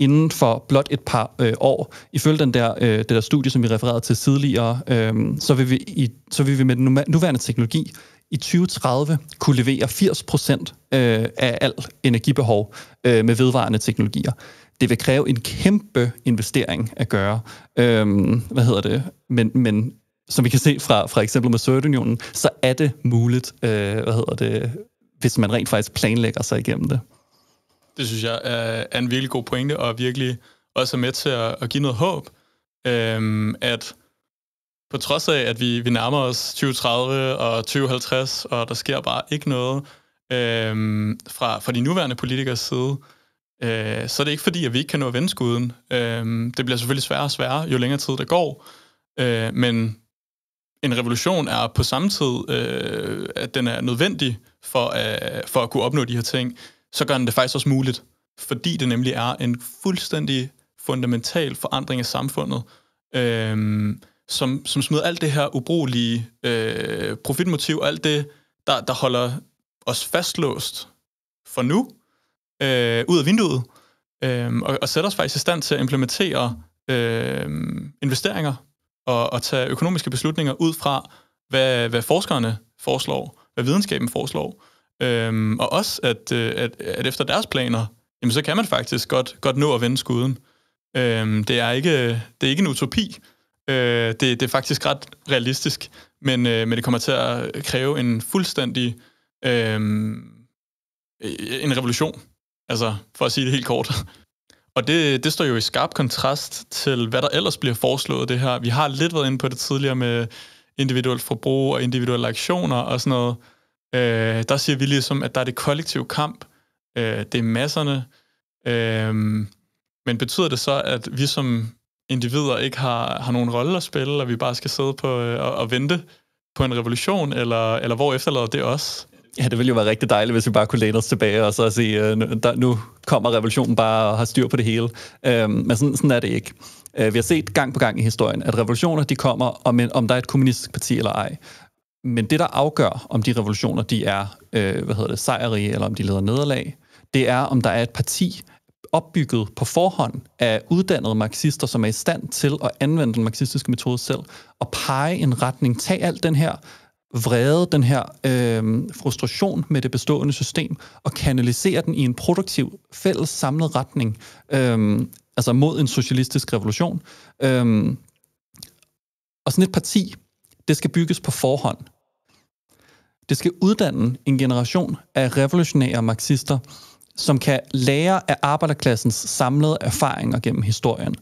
inden for blot et par øh, år. Ifølge den der, øh, det der studie, som vi refererede til tidligere, øh, så, vil vi i, så vil vi med den nuværende teknologi i 2030 kunne levere 80 øh, af al energibehov øh, med vedvarende teknologier. Det vil kræve en kæmpe investering at gøre. Øhm, hvad hedder det? Men, men som vi kan se fra, fra eksemplet med Sovjetunionen, så er det muligt, øh, hvad hedder det, hvis man rent faktisk planlægger sig igennem det. Det synes jeg er en virkelig god pointe, og virkelig også er med til at, at give noget håb, øhm, at på trods af, at vi, vi nærmer os 2030 og 2050, og der sker bare ikke noget øh, fra, fra de nuværende politikers side, øh, så er det ikke fordi, at vi ikke kan nå at vende skuden. Øh, det bliver selvfølgelig sværere og sværere, jo længere tid der går, øh, men en revolution er på samme tid, øh, at den er nødvendig for, øh, for at kunne opnå de her ting, så gør den det faktisk også muligt, fordi det nemlig er en fuldstændig fundamental forandring af samfundet. Øh, som, som smider alt det her ubrugelige øh, profitmotiv, alt det, der, der holder os fastlåst for nu, øh, ud af vinduet, øh, og, og sætter os faktisk i stand til at implementere øh, investeringer og, og tage økonomiske beslutninger ud fra, hvad, hvad forskerne foreslår, hvad videnskaben foreslår. øh, og også, at, øh, at, at efter deres planer, jamen, så kan man faktisk godt, godt nå at vende skuden. Øh, det, er ikke, det er ikke en utopi, Øh, det, det er faktisk ret realistisk, men, øh, men det kommer til at kræve en fuldstændig øh, en revolution, altså for at sige det helt kort. Og det, det står jo i skarp kontrast til, hvad der ellers bliver foreslået det her. Vi har lidt været inde på det tidligere med individuelt forbrug og individuelle aktioner og sådan noget. Øh, der siger vi ligesom, at der er det kollektive kamp, øh, det er masserne. Øh, men betyder det så, at vi som individer ikke har, har nogen rolle at spille, og vi bare skal sidde på øh, og, og vente på en revolution, eller, eller hvor efterlader det os? Ja, det ville jo være rigtig dejligt, hvis vi bare kunne læne os tilbage og så sige, øh, der, nu kommer revolutionen bare og har styr på det hele. Øh, men sådan, sådan er det ikke. Øh, vi har set gang på gang i historien, at revolutioner de kommer, om, om der er et kommunistisk parti eller ej. Men det, der afgør, om de revolutioner de er øh, hvad hedder det, sejrige, eller om de leder nederlag, det er, om der er et parti, opbygget på forhånd af uddannede marxister, som er i stand til at anvende den marxistiske metode selv, og pege en retning. Tag alt den her vrede, den her øh, frustration med det bestående system, og kanalisere den i en produktiv, fælles, samlet retning, øh, altså mod en socialistisk revolution. Øh, og sådan et parti, det skal bygges på forhånd. Det skal uddanne en generation af revolutionære marxister, som kan lære af arbejderklassens samlede erfaringer gennem historien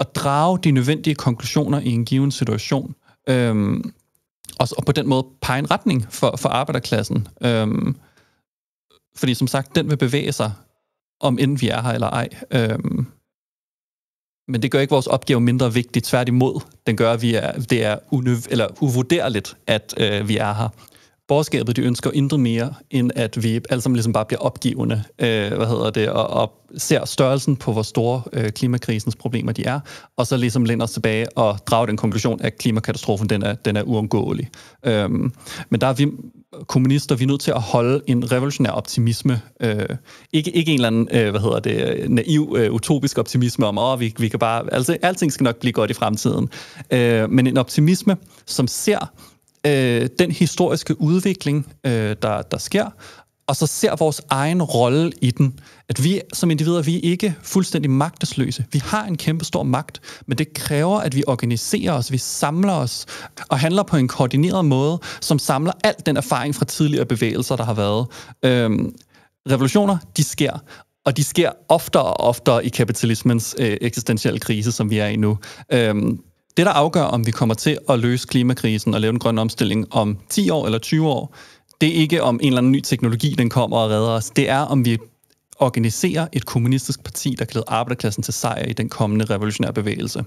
og drage de nødvendige konklusioner i en given situation. Øhm, og, og på den måde pege en retning for, for arbejderklassen. Øhm, fordi som sagt, den vil bevæge sig, om end vi er her eller ej. Øhm, men det gør ikke vores opgave mindre vigtig. Tværtimod, den gør, at vi er, det er unøv- eller uvurderligt, at øh, vi er her borgerskabet, de ønsker intet mere, end at vi alle sammen ligesom bare bliver opgivende, øh, hvad hedder det, og, og ser størrelsen på, hvor store øh, klimakrisens problemer de er, og så ligesom lænder os tilbage og drager den konklusion, at klimakatastrofen, den er, den er uundgåelig. Øhm, men der er vi kommunister, vi er nødt til at holde en revolutionær optimisme. Øh, ikke, ikke en eller anden, øh, hvad hedder det, naiv, øh, utopisk optimisme om, åh, vi, vi kan bare, altså, alting skal nok blive godt i fremtiden. Øh, men en optimisme, som ser øh, den historiske udvikling, øh, der, der sker, og så ser vores egen rolle i den. At vi som individer, vi er ikke fuldstændig magtesløse. Vi har en kæmpe stor magt, men det kræver, at vi organiserer os, vi samler os og handler på en koordineret måde, som samler alt den erfaring fra tidligere bevægelser, der har været. Øhm, revolutioner, de sker, og de sker oftere og oftere i kapitalismens øh, eksistentielle krise, som vi er i nu. Øhm, det, der afgør, om vi kommer til at løse klimakrisen og lave en grøn omstilling om 10 år eller 20 år, det er ikke, om en eller anden ny teknologi, den kommer og redder os. Det er, om vi organiserer et kommunistisk parti, der kan lede arbejderklassen til sejr i den kommende revolutionære bevægelse.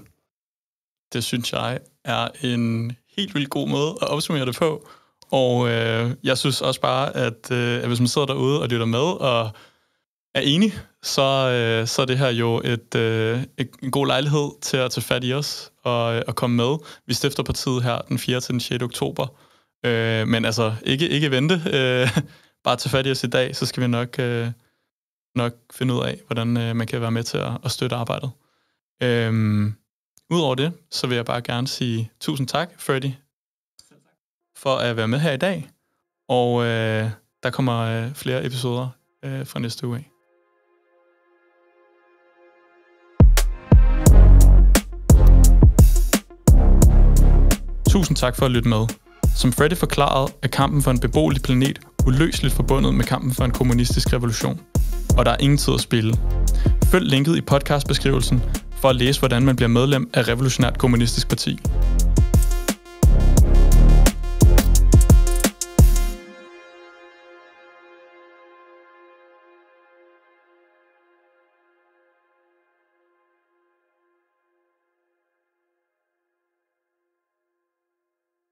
Det synes jeg er en helt vildt god måde at opsummere det på. Og øh, jeg synes også bare, at, øh, at hvis man sidder derude og lytter med og er enig så, øh, så er det her jo et, øh, et, en god lejlighed til at tage fat i os og, øh, og komme med. Vi stifter partiet her den 4. til den 6. oktober. Øh, men altså, ikke, ikke vente. Øh, bare tage fat i os i dag, så skal vi nok, øh, nok finde ud af, hvordan øh, man kan være med til at, at støtte arbejdet. Øh, Udover det, så vil jeg bare gerne sige tusind tak, Freddy, for at være med her i dag. Og øh, der kommer øh, flere episoder øh, fra næste uge af. Tusind tak for at lytte med. Som Freddy forklarede, er kampen for en beboelig planet uløseligt forbundet med kampen for en kommunistisk revolution. Og der er ingen tid at spille. Følg linket i podcastbeskrivelsen for at læse, hvordan man bliver medlem af Revolutionært Kommunistisk Parti.